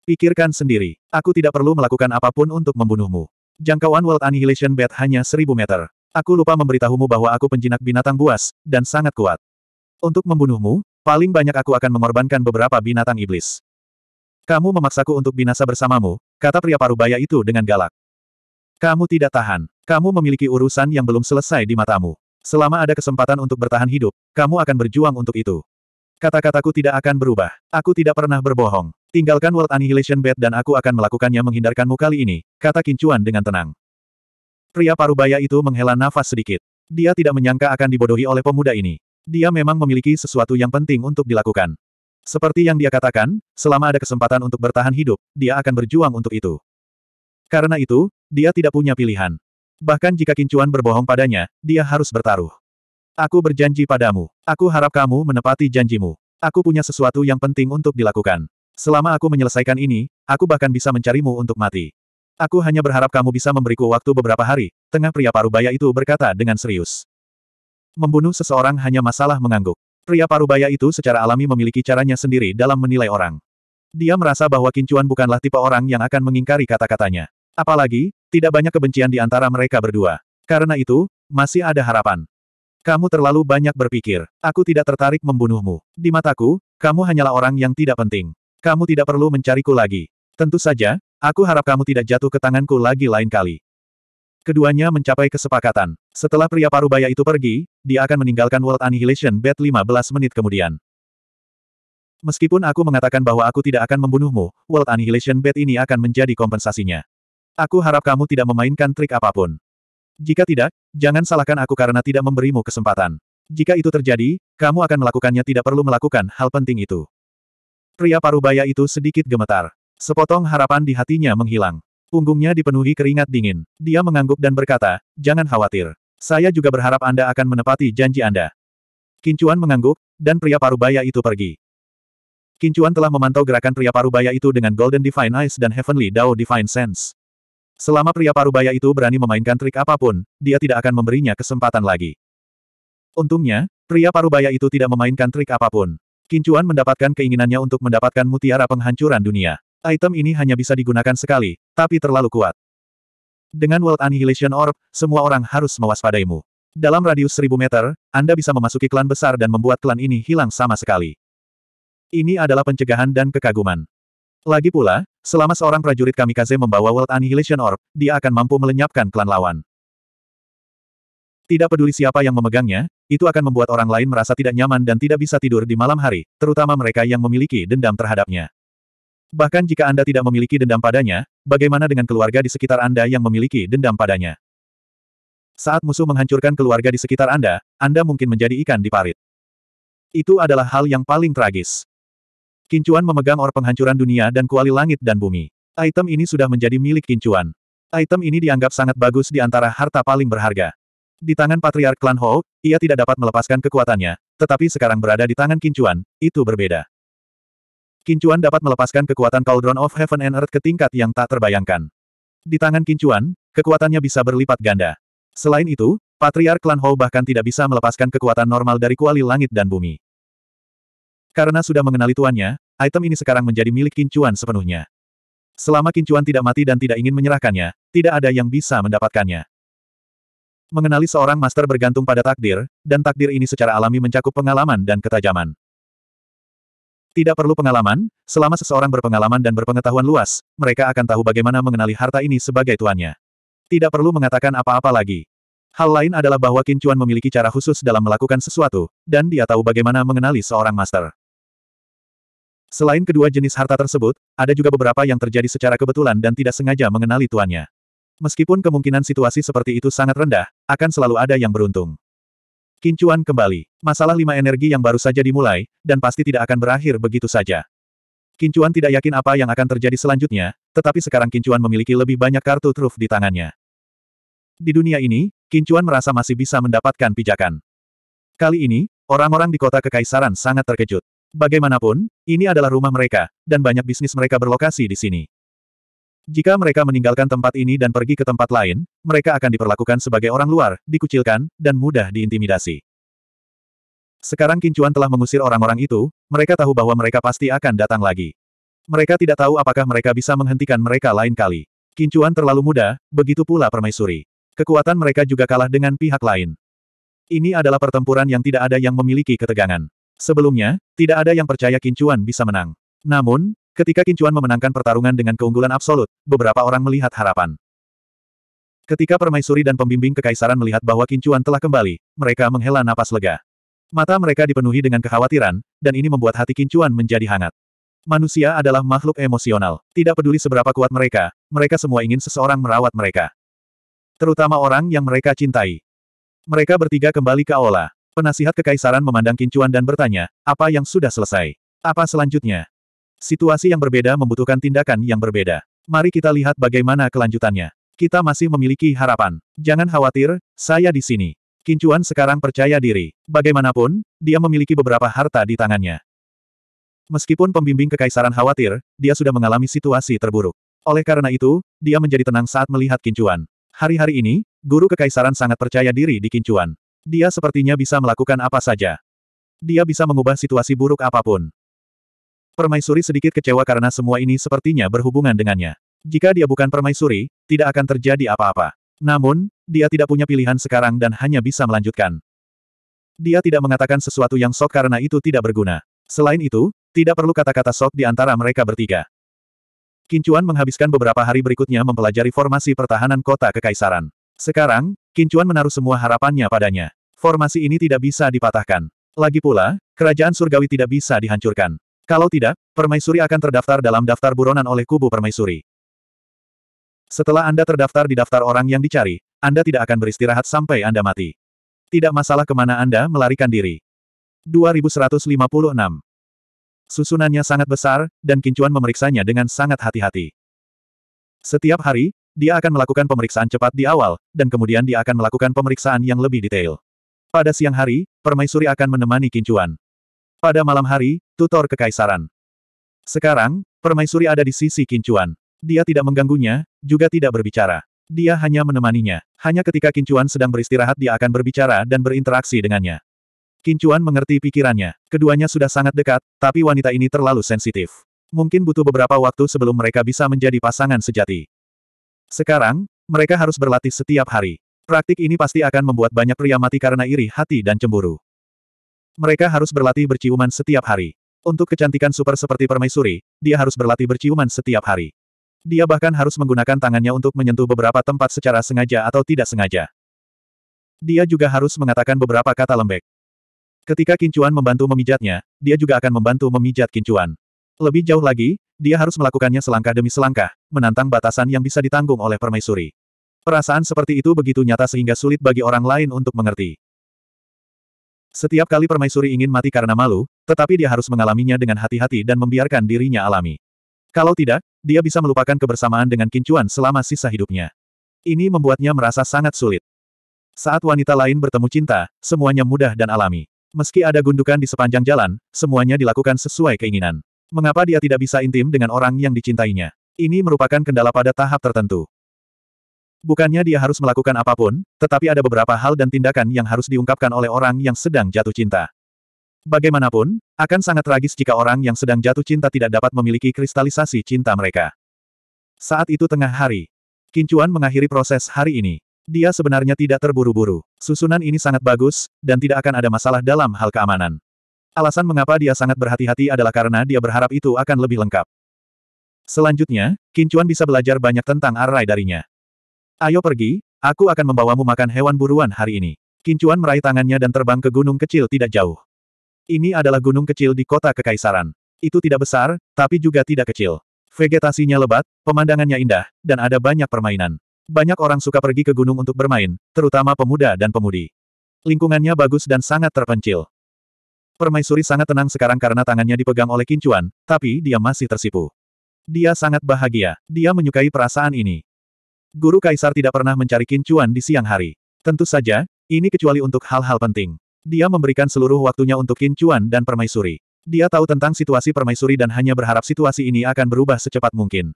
Pikirkan sendiri, aku tidak perlu melakukan apapun untuk membunuhmu. Jangkauan World Annihilation Bed hanya seribu meter. Aku lupa memberitahumu bahwa aku penjinak binatang buas, dan sangat kuat. Untuk membunuhmu, paling banyak aku akan mengorbankan beberapa binatang iblis. Kamu memaksaku untuk binasa bersamamu, kata pria parubaya itu dengan galak. Kamu tidak tahan. Kamu memiliki urusan yang belum selesai di matamu. Selama ada kesempatan untuk bertahan hidup, kamu akan berjuang untuk itu. Kata-kataku tidak akan berubah. Aku tidak pernah berbohong. Tinggalkan World Annihilation Bed dan aku akan melakukannya menghindarkanmu kali ini, kata Kincuan dengan tenang. Pria parubaya itu menghela nafas sedikit. Dia tidak menyangka akan dibodohi oleh pemuda ini. Dia memang memiliki sesuatu yang penting untuk dilakukan. Seperti yang dia katakan, selama ada kesempatan untuk bertahan hidup, dia akan berjuang untuk itu. Karena itu, dia tidak punya pilihan. Bahkan jika Kincuan berbohong padanya, dia harus bertaruh. Aku berjanji padamu. Aku harap kamu menepati janjimu. Aku punya sesuatu yang penting untuk dilakukan. Selama aku menyelesaikan ini, aku bahkan bisa mencarimu untuk mati. Aku hanya berharap kamu bisa memberiku waktu beberapa hari, tengah pria parubaya itu berkata dengan serius. Membunuh seseorang hanya masalah mengangguk. Pria parubaya itu secara alami memiliki caranya sendiri dalam menilai orang. Dia merasa bahwa Kincuan bukanlah tipe orang yang akan mengingkari kata-katanya. Apalagi, tidak banyak kebencian di antara mereka berdua. Karena itu, masih ada harapan. Kamu terlalu banyak berpikir. Aku tidak tertarik membunuhmu. Di mataku, kamu hanyalah orang yang tidak penting. Kamu tidak perlu mencariku lagi. Tentu saja, Aku harap kamu tidak jatuh ke tanganku lagi lain kali. Keduanya mencapai kesepakatan. Setelah pria parubaya itu pergi, dia akan meninggalkan World Annihilation Bed 15 menit kemudian. Meskipun aku mengatakan bahwa aku tidak akan membunuhmu, World Annihilation Bed ini akan menjadi kompensasinya. Aku harap kamu tidak memainkan trik apapun. Jika tidak, jangan salahkan aku karena tidak memberimu kesempatan. Jika itu terjadi, kamu akan melakukannya tidak perlu melakukan hal penting itu. Pria parubaya itu sedikit gemetar. Sepotong harapan di hatinya menghilang. Punggungnya dipenuhi keringat dingin. Dia mengangguk dan berkata, jangan khawatir. Saya juga berharap Anda akan menepati janji Anda. Kincuan mengangguk, dan pria parubaya itu pergi. Kincuan telah memantau gerakan pria parubaya itu dengan Golden Divine Eyes dan Heavenly Dao Divine Sense. Selama pria parubaya itu berani memainkan trik apapun, dia tidak akan memberinya kesempatan lagi. Untungnya, pria parubaya itu tidak memainkan trik apapun. Kincuan mendapatkan keinginannya untuk mendapatkan mutiara penghancuran dunia. Item ini hanya bisa digunakan sekali, tapi terlalu kuat. Dengan World Annihilation Orb, semua orang harus mewaspadaimu. Dalam radius 1000 meter, Anda bisa memasuki klan besar dan membuat klan ini hilang sama sekali. Ini adalah pencegahan dan kekaguman. Lagi pula, selama seorang prajurit kamikaze membawa World Annihilation Orb, dia akan mampu melenyapkan klan lawan. Tidak peduli siapa yang memegangnya, itu akan membuat orang lain merasa tidak nyaman dan tidak bisa tidur di malam hari, terutama mereka yang memiliki dendam terhadapnya. Bahkan jika Anda tidak memiliki dendam padanya, bagaimana dengan keluarga di sekitar Anda yang memiliki dendam padanya? Saat musuh menghancurkan keluarga di sekitar Anda, Anda mungkin menjadi ikan di parit. Itu adalah hal yang paling tragis. Kincuan memegang or penghancuran dunia dan kuali langit dan bumi. Item ini sudah menjadi milik Kincuan. Item ini dianggap sangat bagus di antara harta paling berharga. Di tangan Patriark Klan Ho, ia tidak dapat melepaskan kekuatannya, tetapi sekarang berada di tangan Kincuan, itu berbeda. Kincuan dapat melepaskan kekuatan Cauldron of Heaven and Earth ke tingkat yang tak terbayangkan. Di tangan Kincuan, kekuatannya bisa berlipat ganda. Selain itu, Patriar Klan Hou bahkan tidak bisa melepaskan kekuatan normal dari kuali langit dan bumi. Karena sudah mengenali tuannya, item ini sekarang menjadi milik Kincuan sepenuhnya. Selama Kincuan tidak mati dan tidak ingin menyerahkannya, tidak ada yang bisa mendapatkannya. Mengenali seorang master bergantung pada takdir, dan takdir ini secara alami mencakup pengalaman dan ketajaman. Tidak perlu pengalaman, selama seseorang berpengalaman dan berpengetahuan luas, mereka akan tahu bagaimana mengenali harta ini sebagai tuannya. Tidak perlu mengatakan apa-apa lagi. Hal lain adalah bahwa Qin Chuan memiliki cara khusus dalam melakukan sesuatu, dan dia tahu bagaimana mengenali seorang master. Selain kedua jenis harta tersebut, ada juga beberapa yang terjadi secara kebetulan dan tidak sengaja mengenali tuannya. Meskipun kemungkinan situasi seperti itu sangat rendah, akan selalu ada yang beruntung. Kincuan kembali. Masalah lima energi yang baru saja dimulai, dan pasti tidak akan berakhir begitu saja. Kincuan tidak yakin apa yang akan terjadi selanjutnya, tetapi sekarang Kincuan memiliki lebih banyak kartu truf di tangannya. Di dunia ini, Kincuan merasa masih bisa mendapatkan pijakan. Kali ini, orang-orang di kota Kekaisaran sangat terkejut. Bagaimanapun, ini adalah rumah mereka, dan banyak bisnis mereka berlokasi di sini. Jika mereka meninggalkan tempat ini dan pergi ke tempat lain, mereka akan diperlakukan sebagai orang luar, dikucilkan, dan mudah diintimidasi. Sekarang Kincuan telah mengusir orang-orang itu, mereka tahu bahwa mereka pasti akan datang lagi. Mereka tidak tahu apakah mereka bisa menghentikan mereka lain kali. Kincuan terlalu muda, begitu pula permaisuri. Kekuatan mereka juga kalah dengan pihak lain. Ini adalah pertempuran yang tidak ada yang memiliki ketegangan. Sebelumnya, tidak ada yang percaya Kincuan bisa menang. Namun, ketika Kincuan memenangkan pertarungan dengan keunggulan absolut, beberapa orang melihat harapan. Ketika permaisuri dan pembimbing kekaisaran melihat bahwa Kincuan telah kembali, mereka menghela napas lega. Mata mereka dipenuhi dengan kekhawatiran, dan ini membuat hati Kincuan menjadi hangat. Manusia adalah makhluk emosional. Tidak peduli seberapa kuat mereka, mereka semua ingin seseorang merawat mereka. Terutama orang yang mereka cintai. Mereka bertiga kembali ke aula. Penasihat kekaisaran memandang Kincuan dan bertanya, apa yang sudah selesai? Apa selanjutnya? Situasi yang berbeda membutuhkan tindakan yang berbeda. Mari kita lihat bagaimana kelanjutannya. Kita masih memiliki harapan. Jangan khawatir, saya di sini. Kincuan sekarang percaya diri. Bagaimanapun, dia memiliki beberapa harta di tangannya. Meskipun pembimbing kekaisaran khawatir, dia sudah mengalami situasi terburuk. Oleh karena itu, dia menjadi tenang saat melihat Kincuan. Hari-hari ini, guru kekaisaran sangat percaya diri di Kincuan. Dia sepertinya bisa melakukan apa saja. Dia bisa mengubah situasi buruk apapun. Permaisuri sedikit kecewa karena semua ini sepertinya berhubungan dengannya. Jika dia bukan permaisuri, tidak akan terjadi apa-apa. Namun, dia tidak punya pilihan sekarang dan hanya bisa melanjutkan. Dia tidak mengatakan sesuatu yang sok karena itu tidak berguna. Selain itu, tidak perlu kata-kata sok di antara mereka bertiga. Kincuan menghabiskan beberapa hari berikutnya mempelajari formasi pertahanan kota kekaisaran. Sekarang, Kincuan menaruh semua harapannya padanya. Formasi ini tidak bisa dipatahkan. Lagi pula, kerajaan surgawi tidak bisa dihancurkan. Kalau tidak, permaisuri akan terdaftar dalam daftar buronan oleh kubu permaisuri. Setelah Anda terdaftar di daftar orang yang dicari, Anda tidak akan beristirahat sampai Anda mati. Tidak masalah kemana Anda melarikan diri. 2156 Susunannya sangat besar, dan Kincuan memeriksanya dengan sangat hati-hati. Setiap hari, dia akan melakukan pemeriksaan cepat di awal, dan kemudian dia akan melakukan pemeriksaan yang lebih detail. Pada siang hari, permaisuri akan menemani Kincuan. Pada malam hari, tutor kekaisaran. Sekarang, permaisuri ada di sisi Kincuan. Dia tidak mengganggunya, juga tidak berbicara. Dia hanya menemaninya. Hanya ketika Kincuan sedang beristirahat dia akan berbicara dan berinteraksi dengannya. Kincuan mengerti pikirannya. Keduanya sudah sangat dekat, tapi wanita ini terlalu sensitif. Mungkin butuh beberapa waktu sebelum mereka bisa menjadi pasangan sejati. Sekarang, mereka harus berlatih setiap hari. Praktik ini pasti akan membuat banyak pria mati karena iri hati dan cemburu. Mereka harus berlatih berciuman setiap hari. Untuk kecantikan super seperti permaisuri, dia harus berlatih berciuman setiap hari. Dia bahkan harus menggunakan tangannya untuk menyentuh beberapa tempat secara sengaja atau tidak sengaja. Dia juga harus mengatakan beberapa kata lembek. Ketika Kincuan membantu memijatnya, dia juga akan membantu memijat Kincuan. Lebih jauh lagi, dia harus melakukannya selangkah demi selangkah, menantang batasan yang bisa ditanggung oleh permaisuri. Perasaan seperti itu begitu nyata sehingga sulit bagi orang lain untuk mengerti. Setiap kali permaisuri ingin mati karena malu, tetapi dia harus mengalaminya dengan hati-hati dan membiarkan dirinya alami. Kalau tidak, dia bisa melupakan kebersamaan dengan Kincuan selama sisa hidupnya. Ini membuatnya merasa sangat sulit. Saat wanita lain bertemu cinta, semuanya mudah dan alami. Meski ada gundukan di sepanjang jalan, semuanya dilakukan sesuai keinginan. Mengapa dia tidak bisa intim dengan orang yang dicintainya? Ini merupakan kendala pada tahap tertentu. Bukannya dia harus melakukan apapun, tetapi ada beberapa hal dan tindakan yang harus diungkapkan oleh orang yang sedang jatuh cinta. Bagaimanapun, akan sangat tragis jika orang yang sedang jatuh cinta tidak dapat memiliki kristalisasi cinta mereka. Saat itu tengah hari. Kincuan mengakhiri proses hari ini. Dia sebenarnya tidak terburu-buru. Susunan ini sangat bagus, dan tidak akan ada masalah dalam hal keamanan. Alasan mengapa dia sangat berhati-hati adalah karena dia berharap itu akan lebih lengkap. Selanjutnya, Kincuan bisa belajar banyak tentang arai darinya. Ayo pergi, aku akan membawamu makan hewan buruan hari ini. Kincuan meraih tangannya dan terbang ke gunung kecil tidak jauh. Ini adalah gunung kecil di kota Kekaisaran. Itu tidak besar, tapi juga tidak kecil. Vegetasinya lebat, pemandangannya indah, dan ada banyak permainan. Banyak orang suka pergi ke gunung untuk bermain, terutama pemuda dan pemudi. Lingkungannya bagus dan sangat terpencil. Permaisuri sangat tenang sekarang karena tangannya dipegang oleh kincuan, tapi dia masih tersipu. Dia sangat bahagia. Dia menyukai perasaan ini. Guru Kaisar tidak pernah mencari kincuan di siang hari. Tentu saja, ini kecuali untuk hal-hal penting. Dia memberikan seluruh waktunya untuk Qin Chuan dan permaisuri. Dia tahu tentang situasi permaisuri dan hanya berharap situasi ini akan berubah secepat mungkin.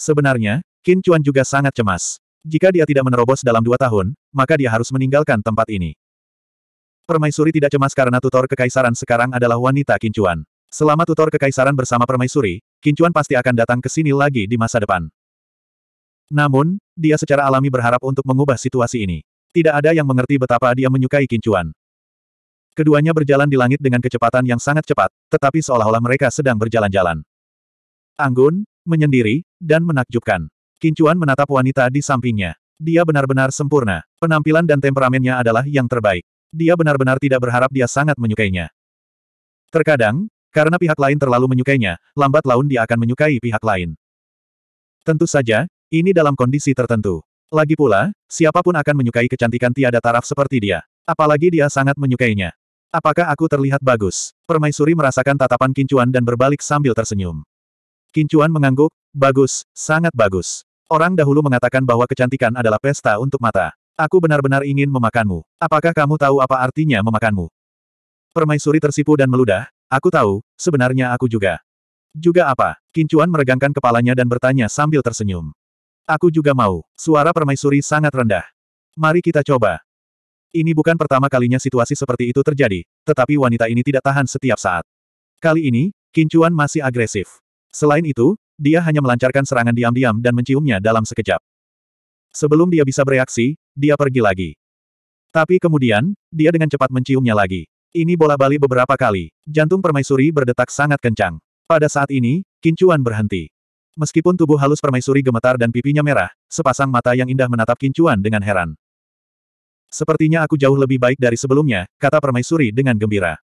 Sebenarnya, Qin Chuan juga sangat cemas. Jika dia tidak menerobos dalam dua tahun, maka dia harus meninggalkan tempat ini. Permaisuri tidak cemas karena tutor kekaisaran sekarang adalah wanita Qin Chuan. Selama tutor kekaisaran bersama permaisuri, Qin Chuan pasti akan datang ke sini lagi di masa depan. Namun, dia secara alami berharap untuk mengubah situasi ini. Tidak ada yang mengerti betapa dia menyukai Qin Chuan. Keduanya berjalan di langit dengan kecepatan yang sangat cepat, tetapi seolah-olah mereka sedang berjalan-jalan. Anggun, menyendiri, dan menakjubkan. Kincuan menatap wanita di sampingnya. Dia benar-benar sempurna. Penampilan dan temperamennya adalah yang terbaik. Dia benar-benar tidak berharap dia sangat menyukainya. Terkadang, karena pihak lain terlalu menyukainya, lambat laun dia akan menyukai pihak lain. Tentu saja, ini dalam kondisi tertentu. Lagi pula, siapapun akan menyukai kecantikan tiada taraf seperti dia. Apalagi dia sangat menyukainya. Apakah aku terlihat bagus? Permaisuri merasakan tatapan Kincuan dan berbalik sambil tersenyum. Kincuan mengangguk, bagus, sangat bagus. Orang dahulu mengatakan bahwa kecantikan adalah pesta untuk mata. Aku benar-benar ingin memakanmu. Apakah kamu tahu apa artinya memakanmu? Permaisuri tersipu dan meludah, aku tahu, sebenarnya aku juga. Juga apa? Kincuan meregangkan kepalanya dan bertanya sambil tersenyum. Aku juga mau. Suara permaisuri sangat rendah. Mari kita coba. Ini bukan pertama kalinya situasi seperti itu terjadi, tetapi wanita ini tidak tahan setiap saat. Kali ini, Kincuan masih agresif. Selain itu, dia hanya melancarkan serangan diam-diam dan menciumnya dalam sekejap. Sebelum dia bisa bereaksi, dia pergi lagi. Tapi kemudian, dia dengan cepat menciumnya lagi. Ini bola bali beberapa kali. Jantung permaisuri berdetak sangat kencang. Pada saat ini, Kincuan berhenti. Meskipun tubuh halus permaisuri gemetar dan pipinya merah, sepasang mata yang indah menatap Kincuan dengan heran. Sepertinya aku jauh lebih baik dari sebelumnya, kata permaisuri dengan gembira.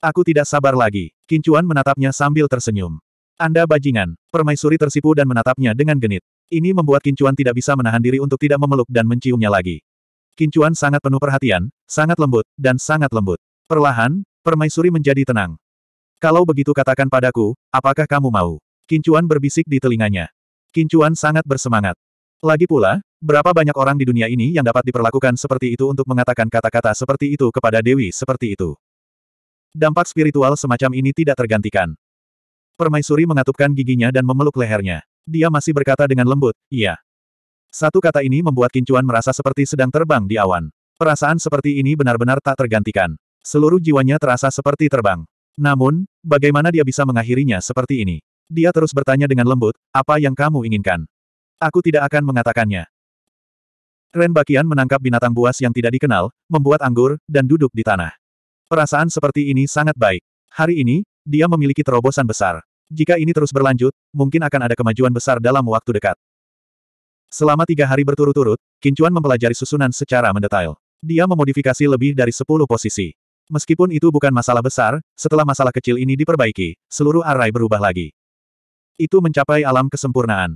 Aku tidak sabar lagi. Kincuan menatapnya sambil tersenyum. Anda bajingan. Permaisuri tersipu dan menatapnya dengan genit. Ini membuat Kincuan tidak bisa menahan diri untuk tidak memeluk dan menciumnya lagi. Kincuan sangat penuh perhatian, sangat lembut, dan sangat lembut. Perlahan, permaisuri menjadi tenang. Kalau begitu katakan padaku, apakah kamu mau? Kincuan berbisik di telinganya. Kincuan sangat bersemangat. Lagi pula, berapa banyak orang di dunia ini yang dapat diperlakukan seperti itu untuk mengatakan kata-kata seperti itu kepada Dewi seperti itu. Dampak spiritual semacam ini tidak tergantikan. Permaisuri mengatupkan giginya dan memeluk lehernya. Dia masih berkata dengan lembut, iya. Satu kata ini membuat Kincuan merasa seperti sedang terbang di awan. Perasaan seperti ini benar-benar tak tergantikan. Seluruh jiwanya terasa seperti terbang. Namun, bagaimana dia bisa mengakhirinya seperti ini? Dia terus bertanya dengan lembut, apa yang kamu inginkan? Aku tidak akan mengatakannya. Ren Bakian menangkap binatang buas yang tidak dikenal, membuat anggur, dan duduk di tanah. Perasaan seperti ini sangat baik. Hari ini, dia memiliki terobosan besar. Jika ini terus berlanjut, mungkin akan ada kemajuan besar dalam waktu dekat. Selama tiga hari berturut-turut, Kincuan mempelajari susunan secara mendetail. Dia memodifikasi lebih dari sepuluh posisi. Meskipun itu bukan masalah besar, setelah masalah kecil ini diperbaiki, seluruh arai berubah lagi. Itu mencapai alam kesempurnaan.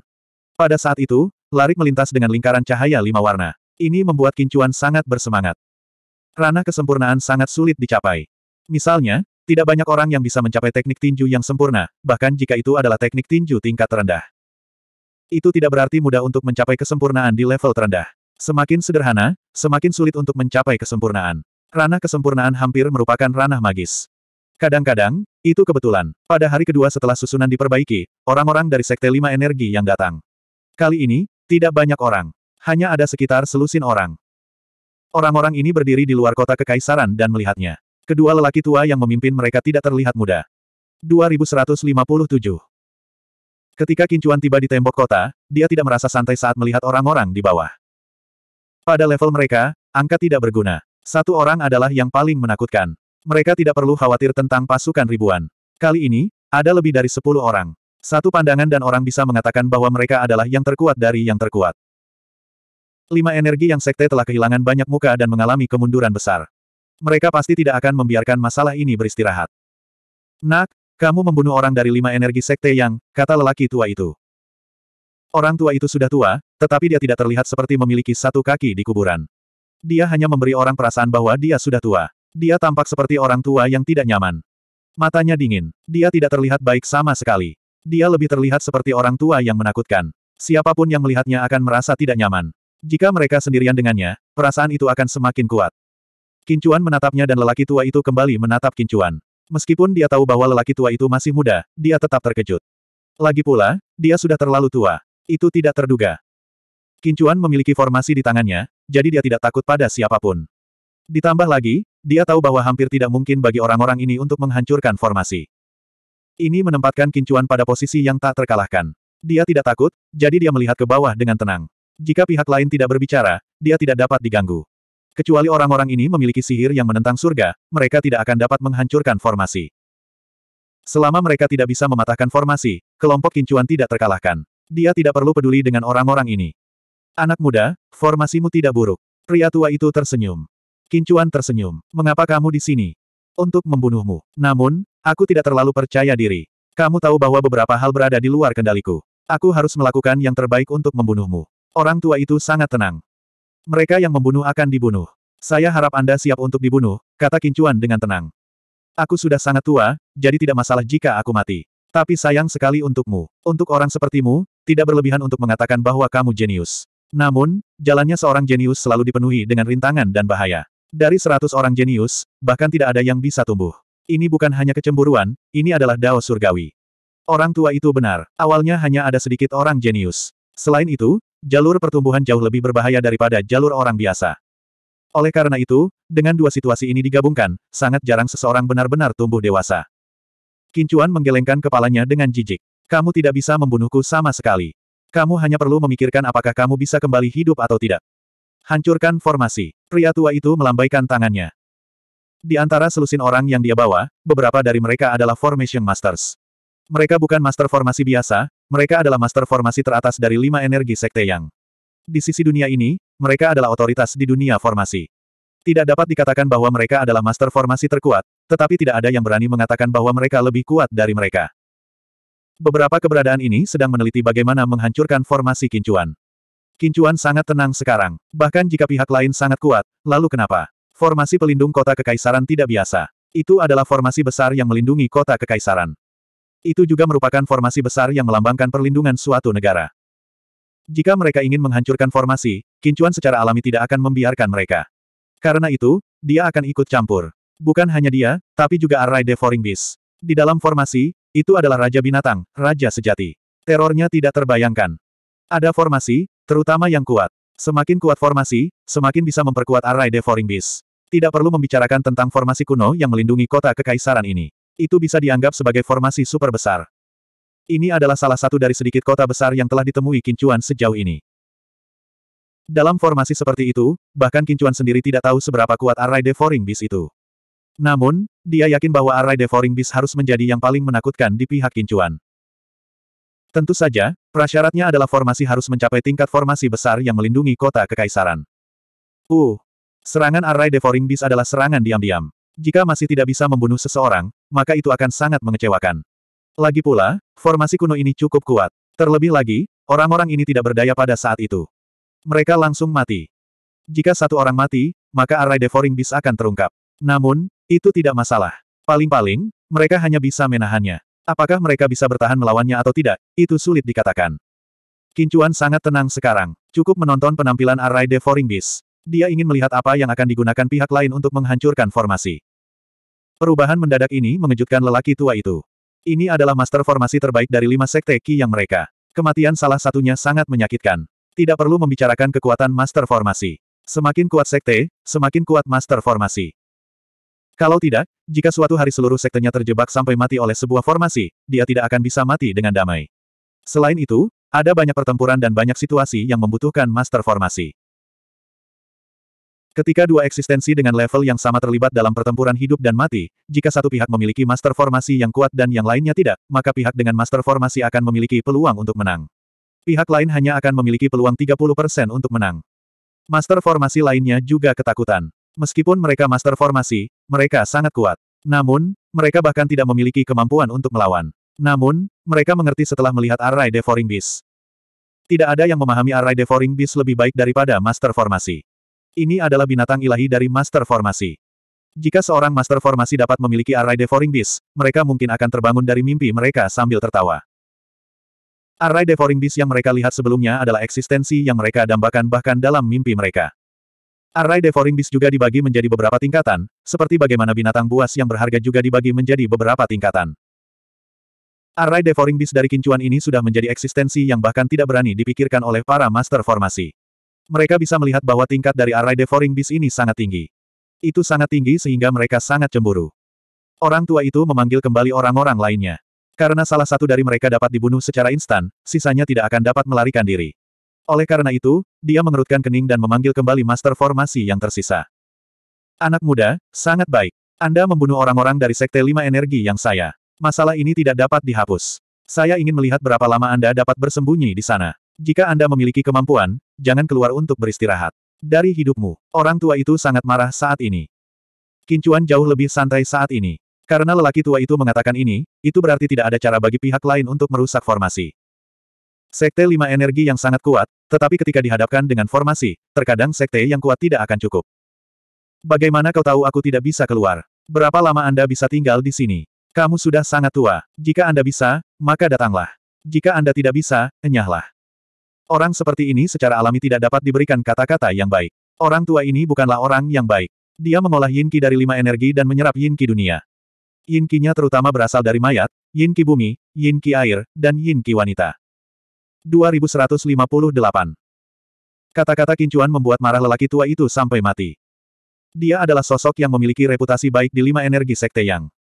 Pada saat itu, Larik melintas dengan lingkaran cahaya lima warna. Ini membuat Kincuan sangat bersemangat. Ranah kesempurnaan sangat sulit dicapai. Misalnya, tidak banyak orang yang bisa mencapai teknik tinju yang sempurna, bahkan jika itu adalah teknik tinju tingkat terendah. Itu tidak berarti mudah untuk mencapai kesempurnaan di level terendah. Semakin sederhana, semakin sulit untuk mencapai kesempurnaan. Ranah kesempurnaan hampir merupakan ranah magis. Kadang-kadang, itu kebetulan. Pada hari kedua setelah susunan diperbaiki, orang-orang dari Sekte Lima Energi yang datang. Kali ini, tidak banyak orang. Hanya ada sekitar selusin orang. Orang-orang ini berdiri di luar kota kekaisaran dan melihatnya. Kedua lelaki tua yang memimpin mereka tidak terlihat muda. 2157 Ketika Kincuan tiba di tembok kota, dia tidak merasa santai saat melihat orang-orang di bawah. Pada level mereka, angka tidak berguna. Satu orang adalah yang paling menakutkan. Mereka tidak perlu khawatir tentang pasukan ribuan. Kali ini, ada lebih dari sepuluh orang. Satu pandangan dan orang bisa mengatakan bahwa mereka adalah yang terkuat dari yang terkuat. Lima energi yang sekte telah kehilangan banyak muka dan mengalami kemunduran besar. Mereka pasti tidak akan membiarkan masalah ini beristirahat. Nak, kamu membunuh orang dari lima energi sekte yang, kata lelaki tua itu. Orang tua itu sudah tua, tetapi dia tidak terlihat seperti memiliki satu kaki di kuburan. Dia hanya memberi orang perasaan bahwa dia sudah tua. Dia tampak seperti orang tua yang tidak nyaman. Matanya dingin. Dia tidak terlihat baik sama sekali. Dia lebih terlihat seperti orang tua yang menakutkan. Siapapun yang melihatnya akan merasa tidak nyaman. Jika mereka sendirian dengannya, perasaan itu akan semakin kuat. Kincuan menatapnya dan lelaki tua itu kembali menatap Kincuan. Meskipun dia tahu bahwa lelaki tua itu masih muda, dia tetap terkejut. Lagi pula, dia sudah terlalu tua. Itu tidak terduga. Kincuan memiliki formasi di tangannya, jadi dia tidak takut pada siapapun. Ditambah lagi, dia tahu bahwa hampir tidak mungkin bagi orang-orang ini untuk menghancurkan formasi. Ini menempatkan Kincuan pada posisi yang tak terkalahkan. Dia tidak takut, jadi dia melihat ke bawah dengan tenang. Jika pihak lain tidak berbicara, dia tidak dapat diganggu. Kecuali orang-orang ini memiliki sihir yang menentang surga, mereka tidak akan dapat menghancurkan formasi. Selama mereka tidak bisa mematahkan formasi, kelompok Kincuan tidak terkalahkan. Dia tidak perlu peduli dengan orang-orang ini. Anak muda, formasimu tidak buruk. Pria tua itu tersenyum. Kincuan tersenyum. Mengapa kamu di sini? Untuk membunuhmu. Namun, Aku tidak terlalu percaya diri. Kamu tahu bahwa beberapa hal berada di luar kendaliku. Aku harus melakukan yang terbaik untuk membunuhmu. Orang tua itu sangat tenang. Mereka yang membunuh akan dibunuh. Saya harap Anda siap untuk dibunuh, kata Kincuan dengan tenang. Aku sudah sangat tua, jadi tidak masalah jika aku mati. Tapi sayang sekali untukmu. Untuk orang sepertimu, tidak berlebihan untuk mengatakan bahwa kamu jenius. Namun, jalannya seorang jenius selalu dipenuhi dengan rintangan dan bahaya. Dari seratus orang jenius, bahkan tidak ada yang bisa tumbuh. Ini bukan hanya kecemburuan, ini adalah dao surgawi. Orang tua itu benar, awalnya hanya ada sedikit orang jenius. Selain itu, jalur pertumbuhan jauh lebih berbahaya daripada jalur orang biasa. Oleh karena itu, dengan dua situasi ini digabungkan, sangat jarang seseorang benar-benar tumbuh dewasa. Kincuan menggelengkan kepalanya dengan jijik. Kamu tidak bisa membunuhku sama sekali. Kamu hanya perlu memikirkan apakah kamu bisa kembali hidup atau tidak. Hancurkan formasi. Pria tua itu melambaikan tangannya. Di antara selusin orang yang dia bawa, beberapa dari mereka adalah Formation Masters. Mereka bukan master formasi biasa, mereka adalah master formasi teratas dari lima energi sekte yang. Di sisi dunia ini, mereka adalah otoritas di dunia formasi. Tidak dapat dikatakan bahwa mereka adalah master formasi terkuat, tetapi tidak ada yang berani mengatakan bahwa mereka lebih kuat dari mereka. Beberapa keberadaan ini sedang meneliti bagaimana menghancurkan formasi kincuan. Kincuan sangat tenang sekarang, bahkan jika pihak lain sangat kuat, lalu kenapa? Formasi pelindung kota kekaisaran tidak biasa. Itu adalah formasi besar yang melindungi kota kekaisaran. Itu juga merupakan formasi besar yang melambangkan perlindungan suatu negara. Jika mereka ingin menghancurkan formasi, kincuan secara alami tidak akan membiarkan mereka. Karena itu, dia akan ikut campur. Bukan hanya dia, tapi juga Array Devouring Beast. Di dalam formasi, itu adalah Raja Binatang, Raja Sejati. Terornya tidak terbayangkan. Ada formasi, terutama yang kuat. Semakin kuat formasi, semakin bisa memperkuat Array Devouring Beast. Tidak perlu membicarakan tentang formasi kuno yang melindungi kota kekaisaran ini. Itu bisa dianggap sebagai formasi super besar. Ini adalah salah satu dari sedikit kota besar yang telah ditemui Kincuan sejauh ini. Dalam formasi seperti itu, bahkan Kincuan sendiri tidak tahu seberapa kuat Array Devouring Beast itu. Namun, dia yakin bahwa Array Devouring Beast harus menjadi yang paling menakutkan di pihak Kincuan. Tentu saja, prasyaratnya adalah formasi harus mencapai tingkat formasi besar yang melindungi kota kekaisaran. Uh, Serangan Array Devouring Beast adalah serangan diam-diam. Jika masih tidak bisa membunuh seseorang, maka itu akan sangat mengecewakan. Lagi pula, formasi kuno ini cukup kuat. Terlebih lagi, orang-orang ini tidak berdaya pada saat itu. Mereka langsung mati. Jika satu orang mati, maka Array Devouring Beast akan terungkap. Namun, itu tidak masalah. Paling-paling, mereka hanya bisa menahannya. Apakah mereka bisa bertahan melawannya atau tidak, itu sulit dikatakan. Kincuan sangat tenang sekarang, cukup menonton penampilan Array Devouring Beast. Dia ingin melihat apa yang akan digunakan pihak lain untuk menghancurkan formasi. Perubahan mendadak ini mengejutkan lelaki tua itu. Ini adalah master formasi terbaik dari lima sekte Ki yang mereka. Kematian salah satunya sangat menyakitkan. Tidak perlu membicarakan kekuatan master formasi. Semakin kuat sekte, semakin kuat master formasi. Kalau tidak, jika suatu hari seluruh sektenya terjebak sampai mati oleh sebuah formasi, dia tidak akan bisa mati dengan damai. Selain itu, ada banyak pertempuran dan banyak situasi yang membutuhkan master formasi. Ketika dua eksistensi dengan level yang sama terlibat dalam pertempuran hidup dan mati, jika satu pihak memiliki master formasi yang kuat dan yang lainnya tidak, maka pihak dengan master formasi akan memiliki peluang untuk menang. Pihak lain hanya akan memiliki peluang 30% untuk menang. Master formasi lainnya juga ketakutan. Meskipun mereka master formasi, mereka sangat kuat. Namun, mereka bahkan tidak memiliki kemampuan untuk melawan. Namun, mereka mengerti setelah melihat Array Devouring Beast. Tidak ada yang memahami Array Devouring Beast lebih baik daripada master formasi. Ini adalah binatang ilahi dari Master Formasi. Jika seorang Master Formasi dapat memiliki Array Devouring Beast, mereka mungkin akan terbangun dari mimpi mereka sambil tertawa. Array Devouring Beast yang mereka lihat sebelumnya adalah eksistensi yang mereka dambakan bahkan dalam mimpi mereka. Array Devouring Beast juga dibagi menjadi beberapa tingkatan, seperti bagaimana binatang buas yang berharga juga dibagi menjadi beberapa tingkatan. Array Devouring Beast dari kincuan ini sudah menjadi eksistensi yang bahkan tidak berani dipikirkan oleh para Master Formasi. Mereka bisa melihat bahwa tingkat dari Array devouring beast ini sangat tinggi. Itu sangat tinggi sehingga mereka sangat cemburu. Orang tua itu memanggil kembali orang-orang lainnya. Karena salah satu dari mereka dapat dibunuh secara instan, sisanya tidak akan dapat melarikan diri. Oleh karena itu, dia mengerutkan kening dan memanggil kembali master formasi yang tersisa. Anak muda, sangat baik. Anda membunuh orang-orang dari Sekte Lima Energi yang saya. Masalah ini tidak dapat dihapus. Saya ingin melihat berapa lama Anda dapat bersembunyi di sana. Jika Anda memiliki kemampuan, jangan keluar untuk beristirahat. Dari hidupmu, orang tua itu sangat marah saat ini. Kincuan jauh lebih santai saat ini. Karena lelaki tua itu mengatakan ini, itu berarti tidak ada cara bagi pihak lain untuk merusak formasi. Sekte lima energi yang sangat kuat, tetapi ketika dihadapkan dengan formasi, terkadang sekte yang kuat tidak akan cukup. Bagaimana kau tahu aku tidak bisa keluar? Berapa lama Anda bisa tinggal di sini? Kamu sudah sangat tua. Jika Anda bisa, maka datanglah. Jika Anda tidak bisa, enyahlah. Orang seperti ini secara alami tidak dapat diberikan kata-kata yang baik. Orang tua ini bukanlah orang yang baik. Dia mengolah Yin Qi dari lima energi dan menyerap Yin Qi dunia. Yin Qi-nya terutama berasal dari mayat, Yin Qi bumi, Yin Qi air, dan Yin Qi wanita. 2158 Kata-kata kincuan membuat marah lelaki tua itu sampai mati. Dia adalah sosok yang memiliki reputasi baik di lima energi sekte yang.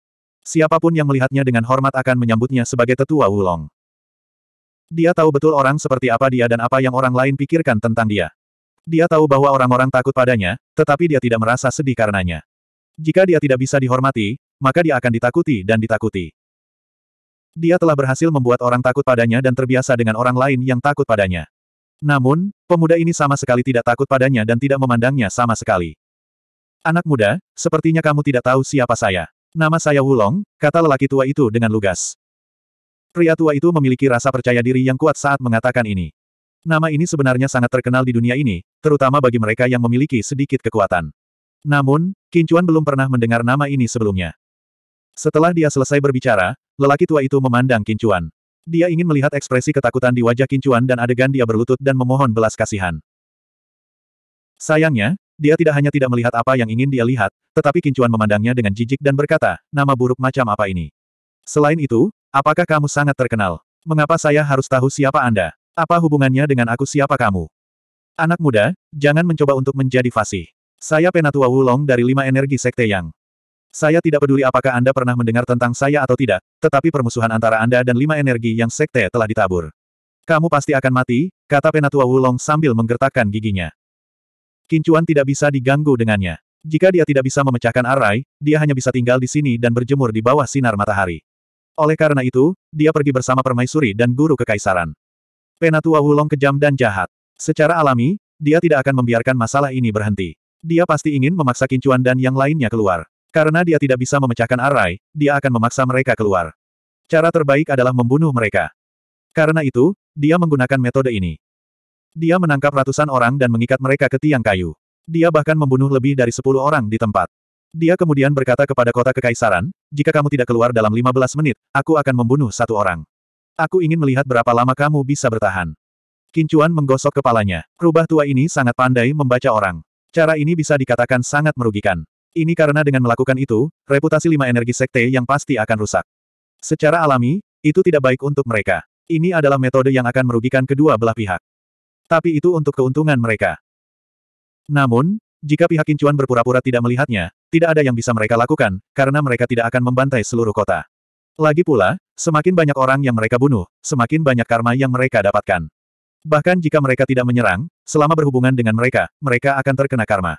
Siapapun yang melihatnya dengan hormat akan menyambutnya sebagai tetua Wulong. Dia tahu betul orang seperti apa dia dan apa yang orang lain pikirkan tentang dia. Dia tahu bahwa orang-orang takut padanya, tetapi dia tidak merasa sedih karenanya. Jika dia tidak bisa dihormati, maka dia akan ditakuti dan ditakuti. Dia telah berhasil membuat orang takut padanya dan terbiasa dengan orang lain yang takut padanya. Namun, pemuda ini sama sekali tidak takut padanya dan tidak memandangnya sama sekali. Anak muda, sepertinya kamu tidak tahu siapa saya. Nama saya Wulong, kata lelaki tua itu dengan lugas. Pria tua itu memiliki rasa percaya diri yang kuat saat mengatakan ini. Nama ini sebenarnya sangat terkenal di dunia ini, terutama bagi mereka yang memiliki sedikit kekuatan. Namun, Kincuan belum pernah mendengar nama ini sebelumnya. Setelah dia selesai berbicara, lelaki tua itu memandang Kincuan. Dia ingin melihat ekspresi ketakutan di wajah Kincuan dan adegan dia berlutut dan memohon belas kasihan. Sayangnya, dia tidak hanya tidak melihat apa yang ingin dia lihat, tetapi Kincuan memandangnya dengan jijik dan berkata, nama buruk macam apa ini. Selain itu, Apakah kamu sangat terkenal? Mengapa saya harus tahu siapa Anda? Apa hubungannya dengan aku siapa kamu? Anak muda, jangan mencoba untuk menjadi fasih. Saya Penatua Wulong dari lima energi sekte yang. Saya tidak peduli apakah Anda pernah mendengar tentang saya atau tidak, tetapi permusuhan antara Anda dan lima energi yang sekte telah ditabur. Kamu pasti akan mati, kata Penatua Wulong sambil menggertakkan giginya. Kincuan tidak bisa diganggu dengannya. Jika dia tidak bisa memecahkan arai, dia hanya bisa tinggal di sini dan berjemur di bawah sinar matahari. Oleh karena itu, dia pergi bersama permaisuri dan guru kekaisaran. Penatua Wulong kejam dan jahat. Secara alami, dia tidak akan membiarkan masalah ini berhenti. Dia pasti ingin memaksa Kincuan dan yang lainnya keluar. Karena dia tidak bisa memecahkan arai, dia akan memaksa mereka keluar. Cara terbaik adalah membunuh mereka. Karena itu, dia menggunakan metode ini. Dia menangkap ratusan orang dan mengikat mereka ke tiang kayu. Dia bahkan membunuh lebih dari sepuluh orang di tempat. Dia kemudian berkata kepada kota kekaisaran, jika kamu tidak keluar dalam 15 menit, aku akan membunuh satu orang. Aku ingin melihat berapa lama kamu bisa bertahan. Kincuan menggosok kepalanya. Rubah tua ini sangat pandai membaca orang. Cara ini bisa dikatakan sangat merugikan. Ini karena dengan melakukan itu, reputasi lima energi sekte yang pasti akan rusak. Secara alami, itu tidak baik untuk mereka. Ini adalah metode yang akan merugikan kedua belah pihak. Tapi itu untuk keuntungan mereka. Namun, jika pihak Kincuan berpura-pura tidak melihatnya, tidak ada yang bisa mereka lakukan, karena mereka tidak akan membantai seluruh kota. Lagi pula, semakin banyak orang yang mereka bunuh, semakin banyak karma yang mereka dapatkan. Bahkan jika mereka tidak menyerang, selama berhubungan dengan mereka, mereka akan terkena karma.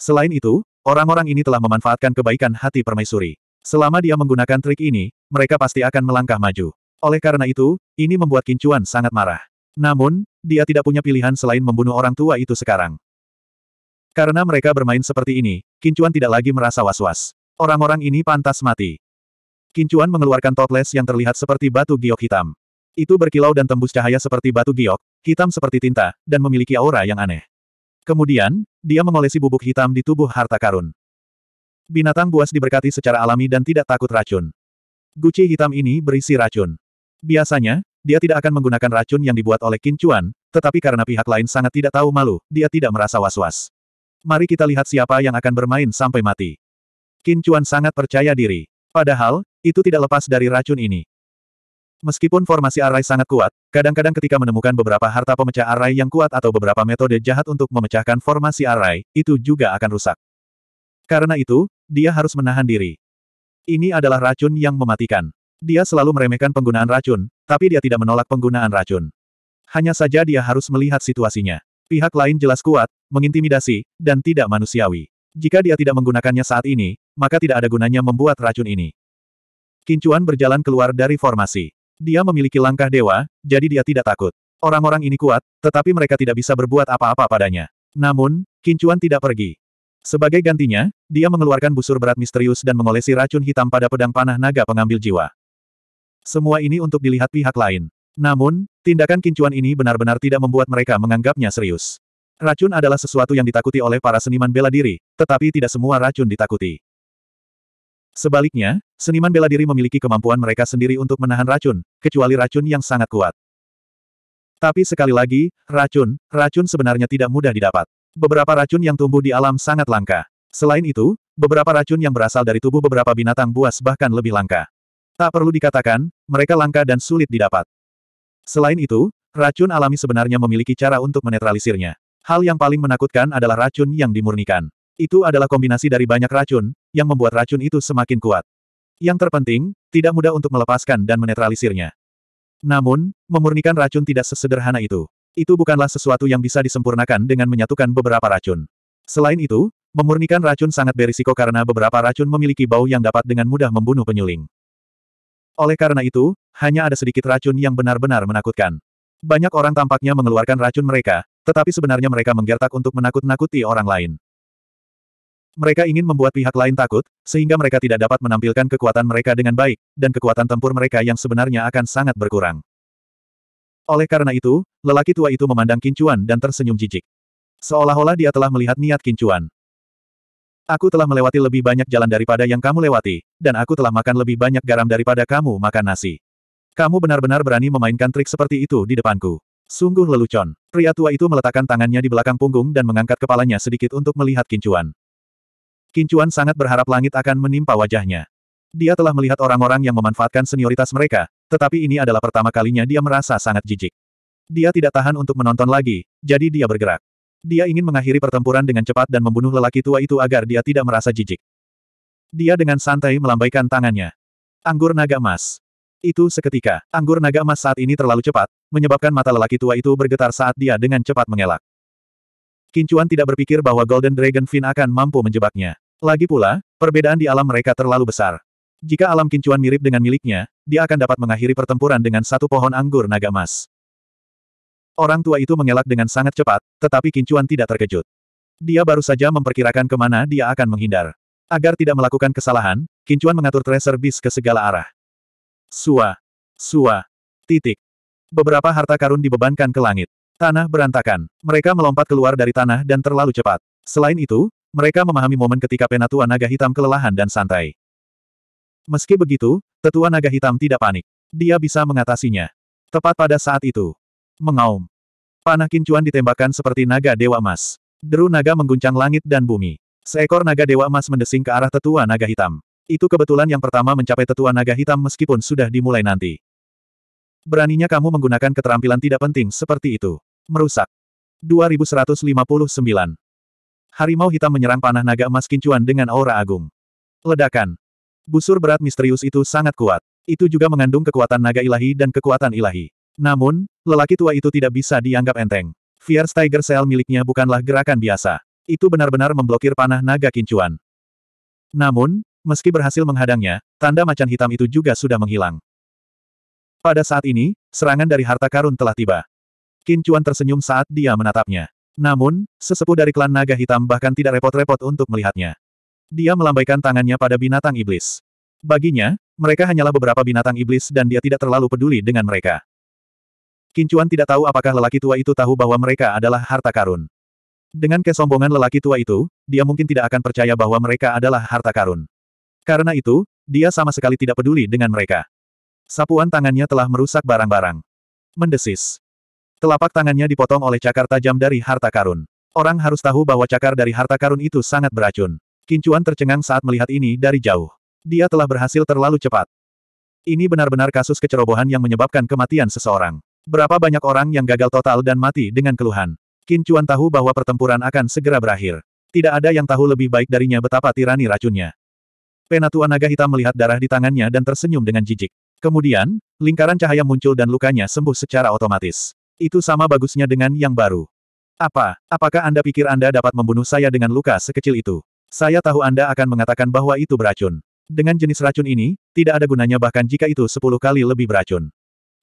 Selain itu, orang-orang ini telah memanfaatkan kebaikan hati permaisuri. Selama dia menggunakan trik ini, mereka pasti akan melangkah maju. Oleh karena itu, ini membuat Kincuan sangat marah. Namun, dia tidak punya pilihan selain membunuh orang tua itu sekarang. Karena mereka bermain seperti ini, Kincuan tidak lagi merasa was-was. Orang-orang ini pantas mati. Kincuan mengeluarkan toples yang terlihat seperti batu giok hitam. Itu berkilau dan tembus cahaya seperti batu giok, hitam seperti tinta, dan memiliki aura yang aneh. Kemudian, dia mengolesi bubuk hitam di tubuh harta karun. Binatang buas diberkati secara alami dan tidak takut racun. Guci hitam ini berisi racun. Biasanya, dia tidak akan menggunakan racun yang dibuat oleh Kincuan, tetapi karena pihak lain sangat tidak tahu malu, dia tidak merasa was-was. Mari kita lihat siapa yang akan bermain sampai mati. Qin Chuan sangat percaya diri. Padahal, itu tidak lepas dari racun ini. Meskipun formasi arai sangat kuat, kadang-kadang ketika menemukan beberapa harta pemecah arai yang kuat atau beberapa metode jahat untuk memecahkan formasi arai, itu juga akan rusak. Karena itu, dia harus menahan diri. Ini adalah racun yang mematikan. Dia selalu meremehkan penggunaan racun, tapi dia tidak menolak penggunaan racun. Hanya saja dia harus melihat situasinya. Pihak lain jelas kuat, mengintimidasi, dan tidak manusiawi. Jika dia tidak menggunakannya saat ini, maka tidak ada gunanya membuat racun ini. Kincuan berjalan keluar dari formasi. Dia memiliki langkah dewa, jadi dia tidak takut. Orang-orang ini kuat, tetapi mereka tidak bisa berbuat apa-apa padanya. Namun, Kincuan tidak pergi. Sebagai gantinya, dia mengeluarkan busur berat misterius dan mengolesi racun hitam pada pedang panah naga pengambil jiwa. Semua ini untuk dilihat pihak lain. Namun, tindakan kincuan ini benar-benar tidak membuat mereka menganggapnya serius. Racun adalah sesuatu yang ditakuti oleh para seniman bela diri, tetapi tidak semua racun ditakuti. Sebaliknya, seniman bela diri memiliki kemampuan mereka sendiri untuk menahan racun, kecuali racun yang sangat kuat. Tapi sekali lagi, racun, racun sebenarnya tidak mudah didapat. Beberapa racun yang tumbuh di alam sangat langka. Selain itu, beberapa racun yang berasal dari tubuh beberapa binatang buas bahkan lebih langka. Tak perlu dikatakan, mereka langka dan sulit didapat. Selain itu, racun alami sebenarnya memiliki cara untuk menetralisirnya. Hal yang paling menakutkan adalah racun yang dimurnikan. Itu adalah kombinasi dari banyak racun, yang membuat racun itu semakin kuat. Yang terpenting, tidak mudah untuk melepaskan dan menetralisirnya. Namun, memurnikan racun tidak sesederhana itu. Itu bukanlah sesuatu yang bisa disempurnakan dengan menyatukan beberapa racun. Selain itu, memurnikan racun sangat berisiko karena beberapa racun memiliki bau yang dapat dengan mudah membunuh penyuling. Oleh karena itu, hanya ada sedikit racun yang benar-benar menakutkan. Banyak orang tampaknya mengeluarkan racun mereka, tetapi sebenarnya mereka menggertak untuk menakut-nakuti orang lain. Mereka ingin membuat pihak lain takut, sehingga mereka tidak dapat menampilkan kekuatan mereka dengan baik, dan kekuatan tempur mereka yang sebenarnya akan sangat berkurang. Oleh karena itu, lelaki tua itu memandang Kincuan dan tersenyum jijik. Seolah-olah dia telah melihat niat Kincuan. Aku telah melewati lebih banyak jalan daripada yang kamu lewati, dan aku telah makan lebih banyak garam daripada kamu makan nasi. Kamu benar-benar berani memainkan trik seperti itu di depanku. Sungguh lelucon. Pria tua itu meletakkan tangannya di belakang punggung dan mengangkat kepalanya sedikit untuk melihat kincuan. Kincuan sangat berharap langit akan menimpa wajahnya. Dia telah melihat orang-orang yang memanfaatkan senioritas mereka, tetapi ini adalah pertama kalinya dia merasa sangat jijik. Dia tidak tahan untuk menonton lagi, jadi dia bergerak. Dia ingin mengakhiri pertempuran dengan cepat dan membunuh lelaki tua itu agar dia tidak merasa jijik. Dia dengan santai melambaikan tangannya. Anggur naga emas. Itu seketika, anggur naga emas saat ini terlalu cepat, menyebabkan mata lelaki tua itu bergetar saat dia dengan cepat mengelak. Kincuan tidak berpikir bahwa Golden Dragon Fin akan mampu menjebaknya. Lagi pula, perbedaan di alam mereka terlalu besar. Jika alam kincuan mirip dengan miliknya, dia akan dapat mengakhiri pertempuran dengan satu pohon anggur naga emas. Orang tua itu mengelak dengan sangat cepat, tetapi Kincuan tidak terkejut. Dia baru saja memperkirakan kemana dia akan menghindar. Agar tidak melakukan kesalahan, Kincuan mengatur tracer bis ke segala arah. Sua. Sua. Titik. Beberapa harta karun dibebankan ke langit. Tanah berantakan. Mereka melompat keluar dari tanah dan terlalu cepat. Selain itu, mereka memahami momen ketika penatua naga hitam kelelahan dan santai. Meski begitu, tetua naga hitam tidak panik. Dia bisa mengatasinya. Tepat pada saat itu, Mengaum. Panah kincuan ditembakkan seperti naga dewa emas. Deru naga mengguncang langit dan bumi. Seekor naga dewa emas mendesing ke arah tetua naga hitam. Itu kebetulan yang pertama mencapai tetua naga hitam meskipun sudah dimulai nanti. Beraninya kamu menggunakan keterampilan tidak penting seperti itu. Merusak. 2159. Harimau hitam menyerang panah naga emas kincuan dengan aura agung. Ledakan. Busur berat misterius itu sangat kuat. Itu juga mengandung kekuatan naga ilahi dan kekuatan ilahi. Namun, lelaki tua itu tidak bisa dianggap enteng. Fierce Tiger Cell miliknya bukanlah gerakan biasa. Itu benar-benar memblokir panah naga kincuan. Namun, meski berhasil menghadangnya, tanda macan hitam itu juga sudah menghilang. Pada saat ini, serangan dari harta karun telah tiba. Kincuan tersenyum saat dia menatapnya. Namun, sesepuh dari klan naga hitam bahkan tidak repot-repot untuk melihatnya. Dia melambaikan tangannya pada binatang iblis. Baginya, mereka hanyalah beberapa binatang iblis dan dia tidak terlalu peduli dengan mereka. Kincuan tidak tahu apakah lelaki tua itu tahu bahwa mereka adalah harta karun. Dengan kesombongan lelaki tua itu, dia mungkin tidak akan percaya bahwa mereka adalah harta karun. Karena itu, dia sama sekali tidak peduli dengan mereka. Sapuan tangannya telah merusak barang-barang. Mendesis. Telapak tangannya dipotong oleh cakar tajam dari harta karun. Orang harus tahu bahwa cakar dari harta karun itu sangat beracun. Kincuan tercengang saat melihat ini dari jauh. Dia telah berhasil terlalu cepat. Ini benar-benar kasus kecerobohan yang menyebabkan kematian seseorang. Berapa banyak orang yang gagal total dan mati dengan keluhan. Qin Chuan tahu bahwa pertempuran akan segera berakhir. Tidak ada yang tahu lebih baik darinya betapa tirani racunnya. Penatua naga hitam melihat darah di tangannya dan tersenyum dengan jijik. Kemudian, lingkaran cahaya muncul dan lukanya sembuh secara otomatis. Itu sama bagusnya dengan yang baru. Apa, apakah Anda pikir Anda dapat membunuh saya dengan luka sekecil itu? Saya tahu Anda akan mengatakan bahwa itu beracun. Dengan jenis racun ini, tidak ada gunanya bahkan jika itu sepuluh kali lebih beracun.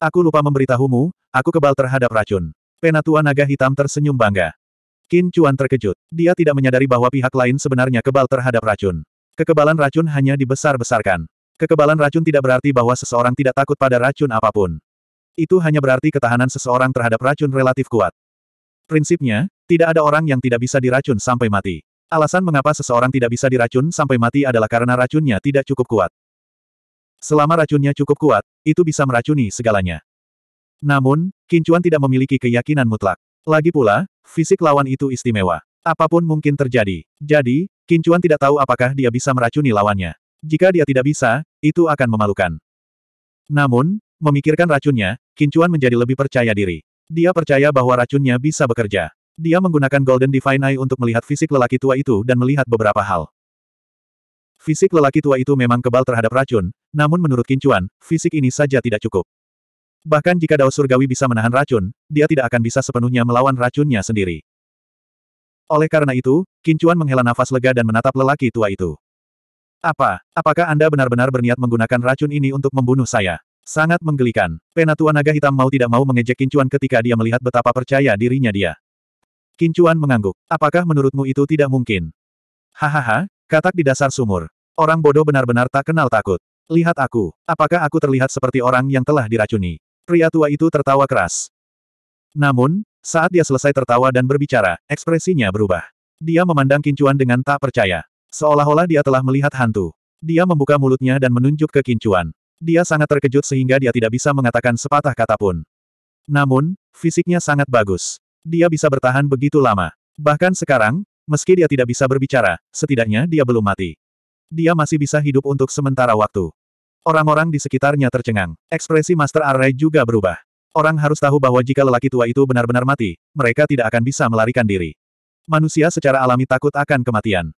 Aku lupa memberitahumu, aku kebal terhadap racun. Penatua naga hitam tersenyum bangga. Qin Chuan terkejut. Dia tidak menyadari bahwa pihak lain sebenarnya kebal terhadap racun. Kekebalan racun hanya dibesar-besarkan. Kekebalan racun tidak berarti bahwa seseorang tidak takut pada racun apapun. Itu hanya berarti ketahanan seseorang terhadap racun relatif kuat. Prinsipnya, tidak ada orang yang tidak bisa diracun sampai mati. Alasan mengapa seseorang tidak bisa diracun sampai mati adalah karena racunnya tidak cukup kuat. Selama racunnya cukup kuat, itu bisa meracuni segalanya. Namun, Kincuan tidak memiliki keyakinan mutlak. Lagi pula, fisik lawan itu istimewa. Apapun mungkin terjadi. Jadi, Kincuan tidak tahu apakah dia bisa meracuni lawannya. Jika dia tidak bisa, itu akan memalukan. Namun, memikirkan racunnya, Kincuan menjadi lebih percaya diri. Dia percaya bahwa racunnya bisa bekerja. Dia menggunakan Golden Divine Eye untuk melihat fisik lelaki tua itu dan melihat beberapa hal. Fisik lelaki tua itu memang kebal terhadap racun, namun menurut Kincuan, fisik ini saja tidak cukup. Bahkan jika Dao Surgawi bisa menahan racun, dia tidak akan bisa sepenuhnya melawan racunnya sendiri. Oleh karena itu, Kincuan menghela nafas lega dan menatap lelaki tua itu. Apa, apakah Anda benar-benar berniat menggunakan racun ini untuk membunuh saya? Sangat menggelikan. Penatua naga hitam mau tidak mau mengejek Kincuan ketika dia melihat betapa percaya dirinya dia. Kincuan mengangguk. Apakah menurutmu itu tidak mungkin? Hahaha, Katak di dasar sumur. Orang bodoh benar-benar tak kenal takut. Lihat aku, apakah aku terlihat seperti orang yang telah diracuni? Pria tua itu tertawa keras. Namun, saat dia selesai tertawa dan berbicara, ekspresinya berubah. Dia memandang Kincuan dengan tak percaya. Seolah-olah dia telah melihat hantu. Dia membuka mulutnya dan menunjuk ke Kincuan. Dia sangat terkejut sehingga dia tidak bisa mengatakan sepatah kata pun. Namun, fisiknya sangat bagus. Dia bisa bertahan begitu lama. Bahkan sekarang, Meski dia tidak bisa berbicara, setidaknya dia belum mati. Dia masih bisa hidup untuk sementara waktu. Orang-orang di sekitarnya tercengang. Ekspresi Master Array juga berubah. Orang harus tahu bahwa jika lelaki tua itu benar-benar mati, mereka tidak akan bisa melarikan diri. Manusia secara alami takut akan kematian.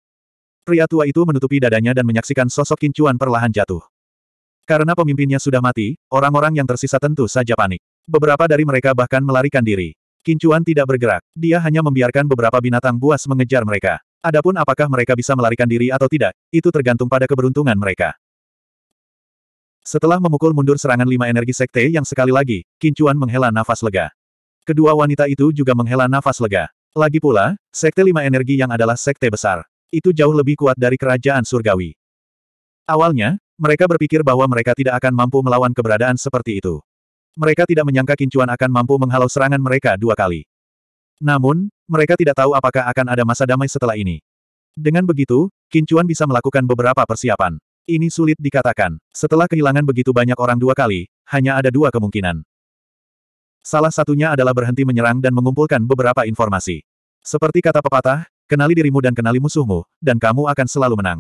Pria tua itu menutupi dadanya dan menyaksikan sosok kincuan perlahan jatuh. Karena pemimpinnya sudah mati, orang-orang yang tersisa tentu saja panik. Beberapa dari mereka bahkan melarikan diri. Kincuan tidak bergerak. Dia hanya membiarkan beberapa binatang buas mengejar mereka. Adapun apakah mereka bisa melarikan diri atau tidak, itu tergantung pada keberuntungan mereka. Setelah memukul mundur serangan lima energi sekte yang sekali lagi, Kincuan menghela nafas lega. Kedua wanita itu juga menghela nafas lega. Lagi pula, sekte lima energi yang adalah sekte besar. Itu jauh lebih kuat dari kerajaan surgawi. Awalnya, mereka berpikir bahwa mereka tidak akan mampu melawan keberadaan seperti itu. Mereka tidak menyangka Kincuan akan mampu menghalau serangan mereka dua kali. Namun, mereka tidak tahu apakah akan ada masa damai setelah ini. Dengan begitu, Kincuan bisa melakukan beberapa persiapan. Ini sulit dikatakan. Setelah kehilangan begitu banyak orang dua kali, hanya ada dua kemungkinan. Salah satunya adalah berhenti menyerang dan mengumpulkan beberapa informasi. Seperti kata pepatah, kenali dirimu dan kenali musuhmu, dan kamu akan selalu menang.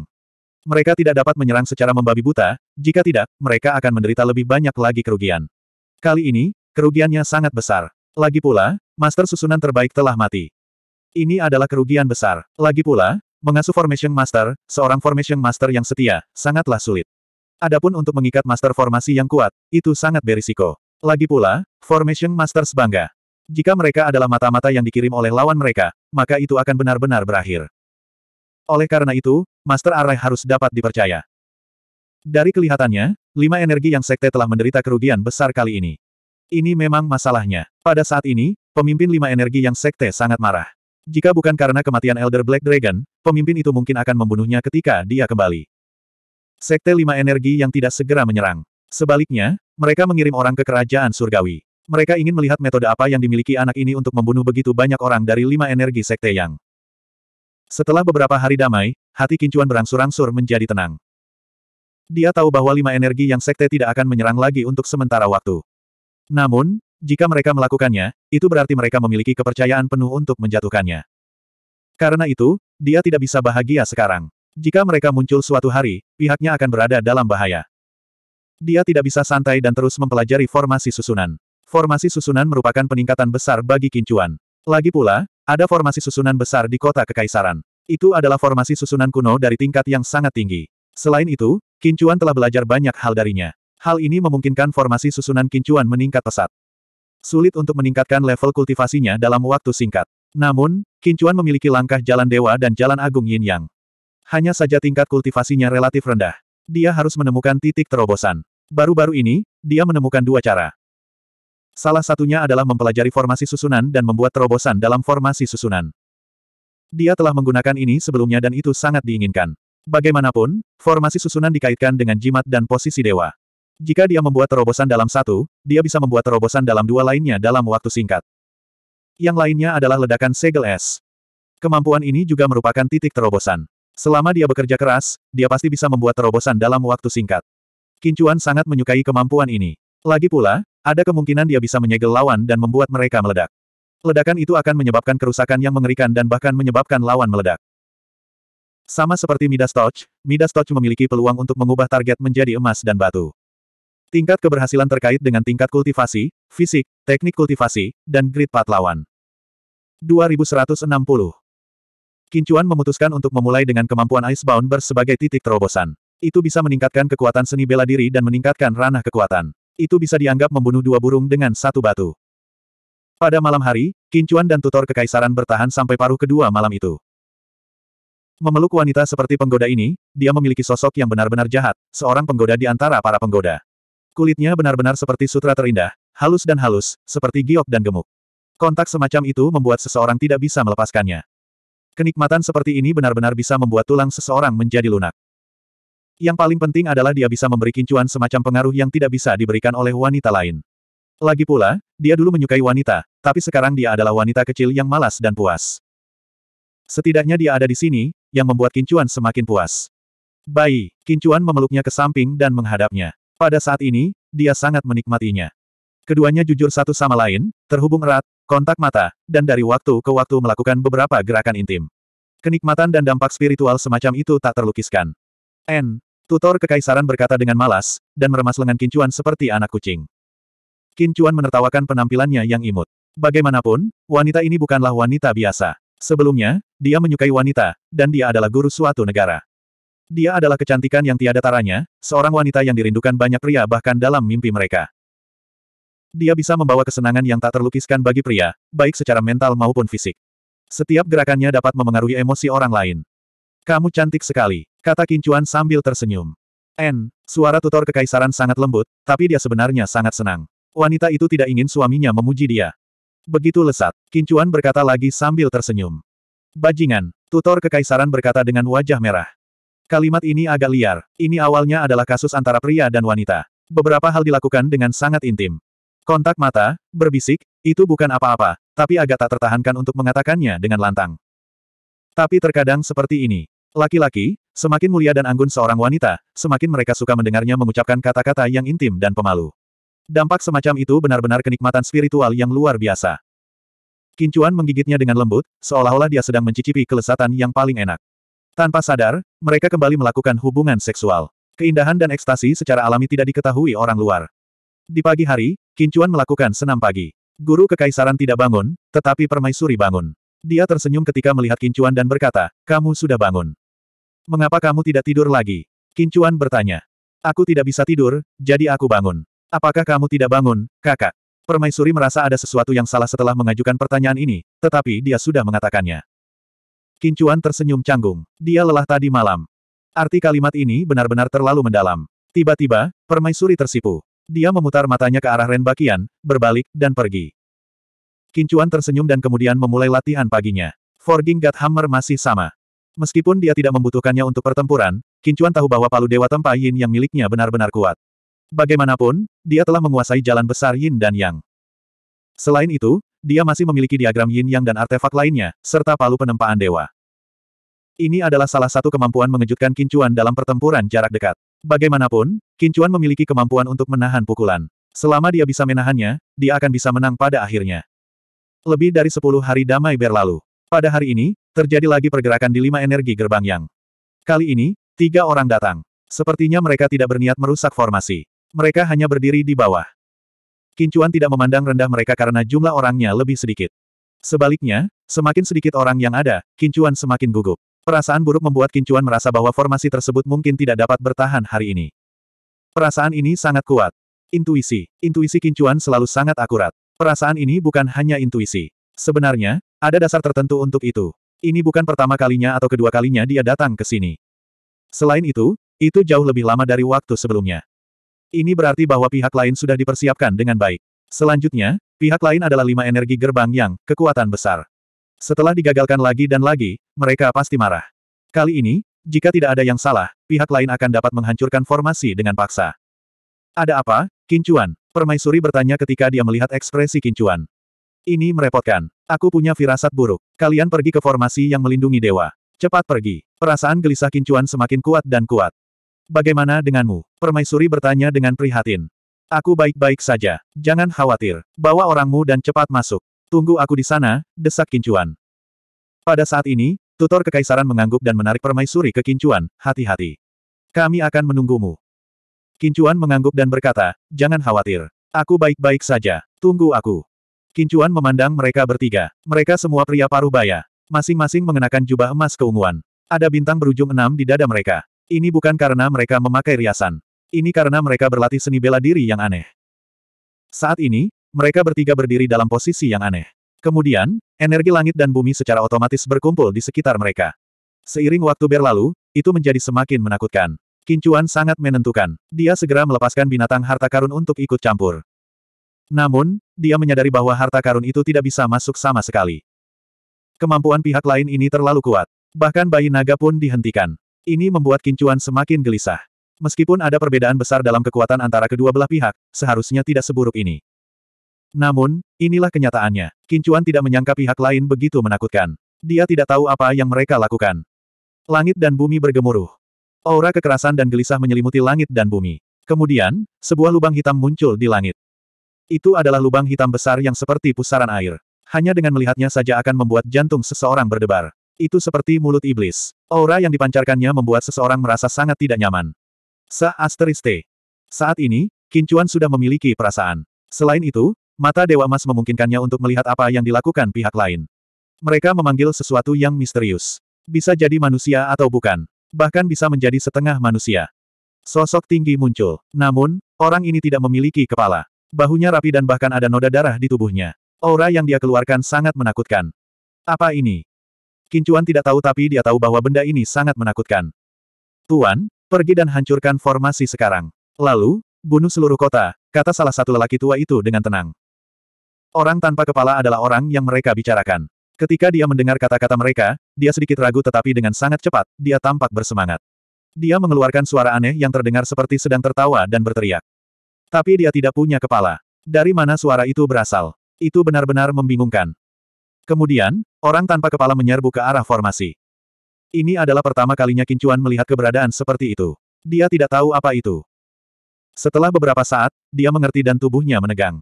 Mereka tidak dapat menyerang secara membabi buta, jika tidak, mereka akan menderita lebih banyak lagi kerugian. Kali ini, kerugiannya sangat besar. Lagi pula, master susunan terbaik telah mati. Ini adalah kerugian besar. Lagi pula, mengasuh Formation Master, seorang Formation Master yang setia, sangatlah sulit. Adapun untuk mengikat master formasi yang kuat, itu sangat berisiko. Lagi pula, Formation Masters bangga. Jika mereka adalah mata-mata yang dikirim oleh lawan mereka, maka itu akan benar-benar berakhir. Oleh karena itu, Master Array harus dapat dipercaya. Dari kelihatannya, lima energi yang sekte telah menderita kerugian besar kali ini. Ini memang masalahnya. Pada saat ini, pemimpin lima energi yang sekte sangat marah. Jika bukan karena kematian Elder Black Dragon, pemimpin itu mungkin akan membunuhnya ketika dia kembali. Sekte lima energi yang tidak segera menyerang. Sebaliknya, mereka mengirim orang ke kerajaan surgawi. Mereka ingin melihat metode apa yang dimiliki anak ini untuk membunuh begitu banyak orang dari lima energi sekte yang. Setelah beberapa hari damai, hati Kincuan berangsur-angsur menjadi tenang. Dia tahu bahwa lima energi yang sekte tidak akan menyerang lagi untuk sementara waktu. Namun, jika mereka melakukannya, itu berarti mereka memiliki kepercayaan penuh untuk menjatuhkannya. Karena itu, dia tidak bisa bahagia sekarang. Jika mereka muncul suatu hari, pihaknya akan berada dalam bahaya. Dia tidak bisa santai dan terus mempelajari formasi susunan. Formasi susunan merupakan peningkatan besar bagi Kincuan. Lagi pula, ada formasi susunan besar di kota kekaisaran. Itu adalah formasi susunan kuno dari tingkat yang sangat tinggi. Selain itu, Kincuan telah belajar banyak hal darinya. Hal ini memungkinkan formasi susunan Kincuan meningkat pesat. Sulit untuk meningkatkan level kultivasinya dalam waktu singkat. Namun, Kincuan memiliki langkah jalan dewa dan jalan agung yin yang. Hanya saja tingkat kultivasinya relatif rendah. Dia harus menemukan titik terobosan. Baru-baru ini, dia menemukan dua cara. Salah satunya adalah mempelajari formasi susunan dan membuat terobosan dalam formasi susunan. Dia telah menggunakan ini sebelumnya dan itu sangat diinginkan. Bagaimanapun, formasi susunan dikaitkan dengan jimat dan posisi dewa. Jika dia membuat terobosan dalam satu, dia bisa membuat terobosan dalam dua lainnya dalam waktu singkat. Yang lainnya adalah ledakan segel es. Kemampuan ini juga merupakan titik terobosan. Selama dia bekerja keras, dia pasti bisa membuat terobosan dalam waktu singkat. Kincuan sangat menyukai kemampuan ini. Lagi pula, ada kemungkinan dia bisa menyegel lawan dan membuat mereka meledak. Ledakan itu akan menyebabkan kerusakan yang mengerikan dan bahkan menyebabkan lawan meledak. Sama seperti Midas Touch, Midas Touch memiliki peluang untuk mengubah target menjadi emas dan batu. Tingkat keberhasilan terkait dengan tingkat kultivasi, fisik, teknik kultivasi, dan grid patlawan. 2160 Kincuan memutuskan untuk memulai dengan kemampuan Icebound sebagai titik terobosan. Itu bisa meningkatkan kekuatan seni bela diri dan meningkatkan ranah kekuatan. Itu bisa dianggap membunuh dua burung dengan satu batu. Pada malam hari, Kincuan dan tutor kekaisaran bertahan sampai paruh kedua malam itu. Memeluk wanita seperti penggoda ini, dia memiliki sosok yang benar-benar jahat, seorang penggoda di antara para penggoda. Kulitnya benar-benar seperti sutra terindah, halus dan halus, seperti giok dan gemuk. Kontak semacam itu membuat seseorang tidak bisa melepaskannya. Kenikmatan seperti ini benar-benar bisa membuat tulang seseorang menjadi lunak. Yang paling penting adalah dia bisa memberi kincuan semacam pengaruh yang tidak bisa diberikan oleh wanita lain. Lagi pula, dia dulu menyukai wanita, tapi sekarang dia adalah wanita kecil yang malas dan puas. Setidaknya dia ada di sini, yang membuat Kincuan semakin puas. Bayi, Kincuan memeluknya ke samping dan menghadapnya. Pada saat ini, dia sangat menikmatinya. Keduanya jujur satu sama lain, terhubung erat, kontak mata, dan dari waktu ke waktu melakukan beberapa gerakan intim. Kenikmatan dan dampak spiritual semacam itu tak terlukiskan. N. Tutor Kekaisaran berkata dengan malas, dan meremas lengan Kincuan seperti anak kucing. Kincuan menertawakan penampilannya yang imut. Bagaimanapun, wanita ini bukanlah wanita biasa. Sebelumnya, dia menyukai wanita, dan dia adalah guru suatu negara. Dia adalah kecantikan yang tiada taranya, seorang wanita yang dirindukan banyak pria bahkan dalam mimpi mereka. Dia bisa membawa kesenangan yang tak terlukiskan bagi pria, baik secara mental maupun fisik. Setiap gerakannya dapat memengaruhi emosi orang lain. Kamu cantik sekali, kata Kincuan sambil tersenyum. N, suara tutor kekaisaran sangat lembut, tapi dia sebenarnya sangat senang. Wanita itu tidak ingin suaminya memuji dia. Begitu lesat, Kincuan berkata lagi sambil tersenyum. Bajingan, tutor kekaisaran berkata dengan wajah merah. Kalimat ini agak liar, ini awalnya adalah kasus antara pria dan wanita. Beberapa hal dilakukan dengan sangat intim. Kontak mata, berbisik, itu bukan apa-apa, tapi agak tak tertahankan untuk mengatakannya dengan lantang. Tapi terkadang seperti ini. Laki-laki, semakin mulia dan anggun seorang wanita, semakin mereka suka mendengarnya mengucapkan kata-kata yang intim dan pemalu. Dampak semacam itu benar-benar kenikmatan spiritual yang luar biasa. Kincuan menggigitnya dengan lembut, seolah-olah dia sedang mencicipi kelesatan yang paling enak. Tanpa sadar, mereka kembali melakukan hubungan seksual. Keindahan dan ekstasi secara alami tidak diketahui orang luar. Di pagi hari, Kincuan melakukan senam pagi. Guru kekaisaran tidak bangun, tetapi permaisuri bangun. Dia tersenyum ketika melihat Kincuan dan berkata, kamu sudah bangun. Mengapa kamu tidak tidur lagi? Kincuan bertanya. Aku tidak bisa tidur, jadi aku bangun. Apakah kamu tidak bangun, kakak? Permaisuri merasa ada sesuatu yang salah setelah mengajukan pertanyaan ini, tetapi dia sudah mengatakannya. Kincuan tersenyum canggung. Dia lelah tadi malam. Arti kalimat ini benar-benar terlalu mendalam. Tiba-tiba, permaisuri tersipu. Dia memutar matanya ke arah Ren berbalik, dan pergi. Kincuan tersenyum dan kemudian memulai latihan paginya. Forging God Hammer masih sama. Meskipun dia tidak membutuhkannya untuk pertempuran, Kincuan tahu bahwa palu Dewa Tempa Yin yang miliknya benar-benar kuat. Bagaimanapun, dia telah menguasai jalan besar Yin dan Yang. Selain itu, dia masih memiliki diagram Yin Yang dan artefak lainnya, serta palu penempaan dewa. Ini adalah salah satu kemampuan mengejutkan Kincuan dalam pertempuran jarak dekat. Bagaimanapun, Kincuan memiliki kemampuan untuk menahan pukulan. Selama dia bisa menahannya, dia akan bisa menang pada akhirnya. Lebih dari sepuluh hari damai berlalu. Pada hari ini, terjadi lagi pergerakan di lima energi gerbang yang. Kali ini, tiga orang datang. Sepertinya mereka tidak berniat merusak formasi. Mereka hanya berdiri di bawah. Kincuan tidak memandang rendah mereka karena jumlah orangnya lebih sedikit. Sebaliknya, semakin sedikit orang yang ada, Kincuan semakin gugup. Perasaan buruk membuat Kincuan merasa bahwa formasi tersebut mungkin tidak dapat bertahan hari ini. Perasaan ini sangat kuat. Intuisi. Intuisi Kincuan selalu sangat akurat. Perasaan ini bukan hanya intuisi. Sebenarnya, ada dasar tertentu untuk itu. Ini bukan pertama kalinya atau kedua kalinya dia datang ke sini. Selain itu, itu jauh lebih lama dari waktu sebelumnya. Ini berarti bahwa pihak lain sudah dipersiapkan dengan baik. Selanjutnya, pihak lain adalah lima energi gerbang yang kekuatan besar. Setelah digagalkan lagi dan lagi, mereka pasti marah. Kali ini, jika tidak ada yang salah, pihak lain akan dapat menghancurkan formasi dengan paksa. Ada apa, Kincuan? Permaisuri bertanya ketika dia melihat ekspresi Kincuan. Ini merepotkan. Aku punya firasat buruk. Kalian pergi ke formasi yang melindungi dewa. Cepat pergi. Perasaan gelisah Kincuan semakin kuat dan kuat. Bagaimana denganmu? Permaisuri bertanya dengan prihatin. Aku baik-baik saja. Jangan khawatir. Bawa orangmu dan cepat masuk. Tunggu aku di sana, desak Kincuan. Pada saat ini, tutor kekaisaran mengangguk dan menarik permaisuri ke Kincuan, hati-hati. Kami akan menunggumu. Kincuan mengangguk dan berkata, jangan khawatir. Aku baik-baik saja. Tunggu aku. Kincuan memandang mereka bertiga. Mereka semua pria paruh baya. Masing-masing mengenakan jubah emas keunguan. Ada bintang berujung enam di dada mereka. Ini bukan karena mereka memakai riasan. Ini karena mereka berlatih seni bela diri yang aneh. Saat ini, mereka bertiga berdiri dalam posisi yang aneh. Kemudian, energi langit dan bumi secara otomatis berkumpul di sekitar mereka. Seiring waktu berlalu, itu menjadi semakin menakutkan. Kincuan sangat menentukan. Dia segera melepaskan binatang harta karun untuk ikut campur. Namun, dia menyadari bahwa harta karun itu tidak bisa masuk sama sekali. Kemampuan pihak lain ini terlalu kuat. Bahkan bayi naga pun dihentikan. Ini membuat Kincuan semakin gelisah. Meskipun ada perbedaan besar dalam kekuatan antara kedua belah pihak, seharusnya tidak seburuk ini. Namun, inilah kenyataannya. Kincuan tidak menyangka pihak lain begitu menakutkan. Dia tidak tahu apa yang mereka lakukan. Langit dan bumi bergemuruh. Aura kekerasan dan gelisah menyelimuti langit dan bumi. Kemudian, sebuah lubang hitam muncul di langit. Itu adalah lubang hitam besar yang seperti pusaran air. Hanya dengan melihatnya saja akan membuat jantung seseorang berdebar. Itu seperti mulut iblis. Aura yang dipancarkannya membuat seseorang merasa sangat tidak nyaman. Sa Asteriste. Saat ini, Kincuan sudah memiliki perasaan. Selain itu, mata Dewa Emas memungkinkannya untuk melihat apa yang dilakukan pihak lain. Mereka memanggil sesuatu yang misterius. Bisa jadi manusia atau bukan. Bahkan bisa menjadi setengah manusia. Sosok tinggi muncul. Namun, orang ini tidak memiliki kepala. Bahunya rapi dan bahkan ada noda darah di tubuhnya. Aura yang dia keluarkan sangat menakutkan. Apa ini? Kincuan tidak tahu tapi dia tahu bahwa benda ini sangat menakutkan. Tuan, pergi dan hancurkan formasi sekarang. Lalu, bunuh seluruh kota, kata salah satu lelaki tua itu dengan tenang. Orang tanpa kepala adalah orang yang mereka bicarakan. Ketika dia mendengar kata-kata mereka, dia sedikit ragu tetapi dengan sangat cepat, dia tampak bersemangat. Dia mengeluarkan suara aneh yang terdengar seperti sedang tertawa dan berteriak. Tapi dia tidak punya kepala. Dari mana suara itu berasal? Itu benar-benar membingungkan. Kemudian, orang tanpa kepala menyerbu ke arah formasi. Ini adalah pertama kalinya Kincuan melihat keberadaan seperti itu. Dia tidak tahu apa itu. Setelah beberapa saat, dia mengerti dan tubuhnya menegang.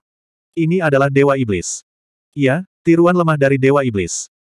Ini adalah Dewa Iblis. Ya, tiruan lemah dari Dewa Iblis.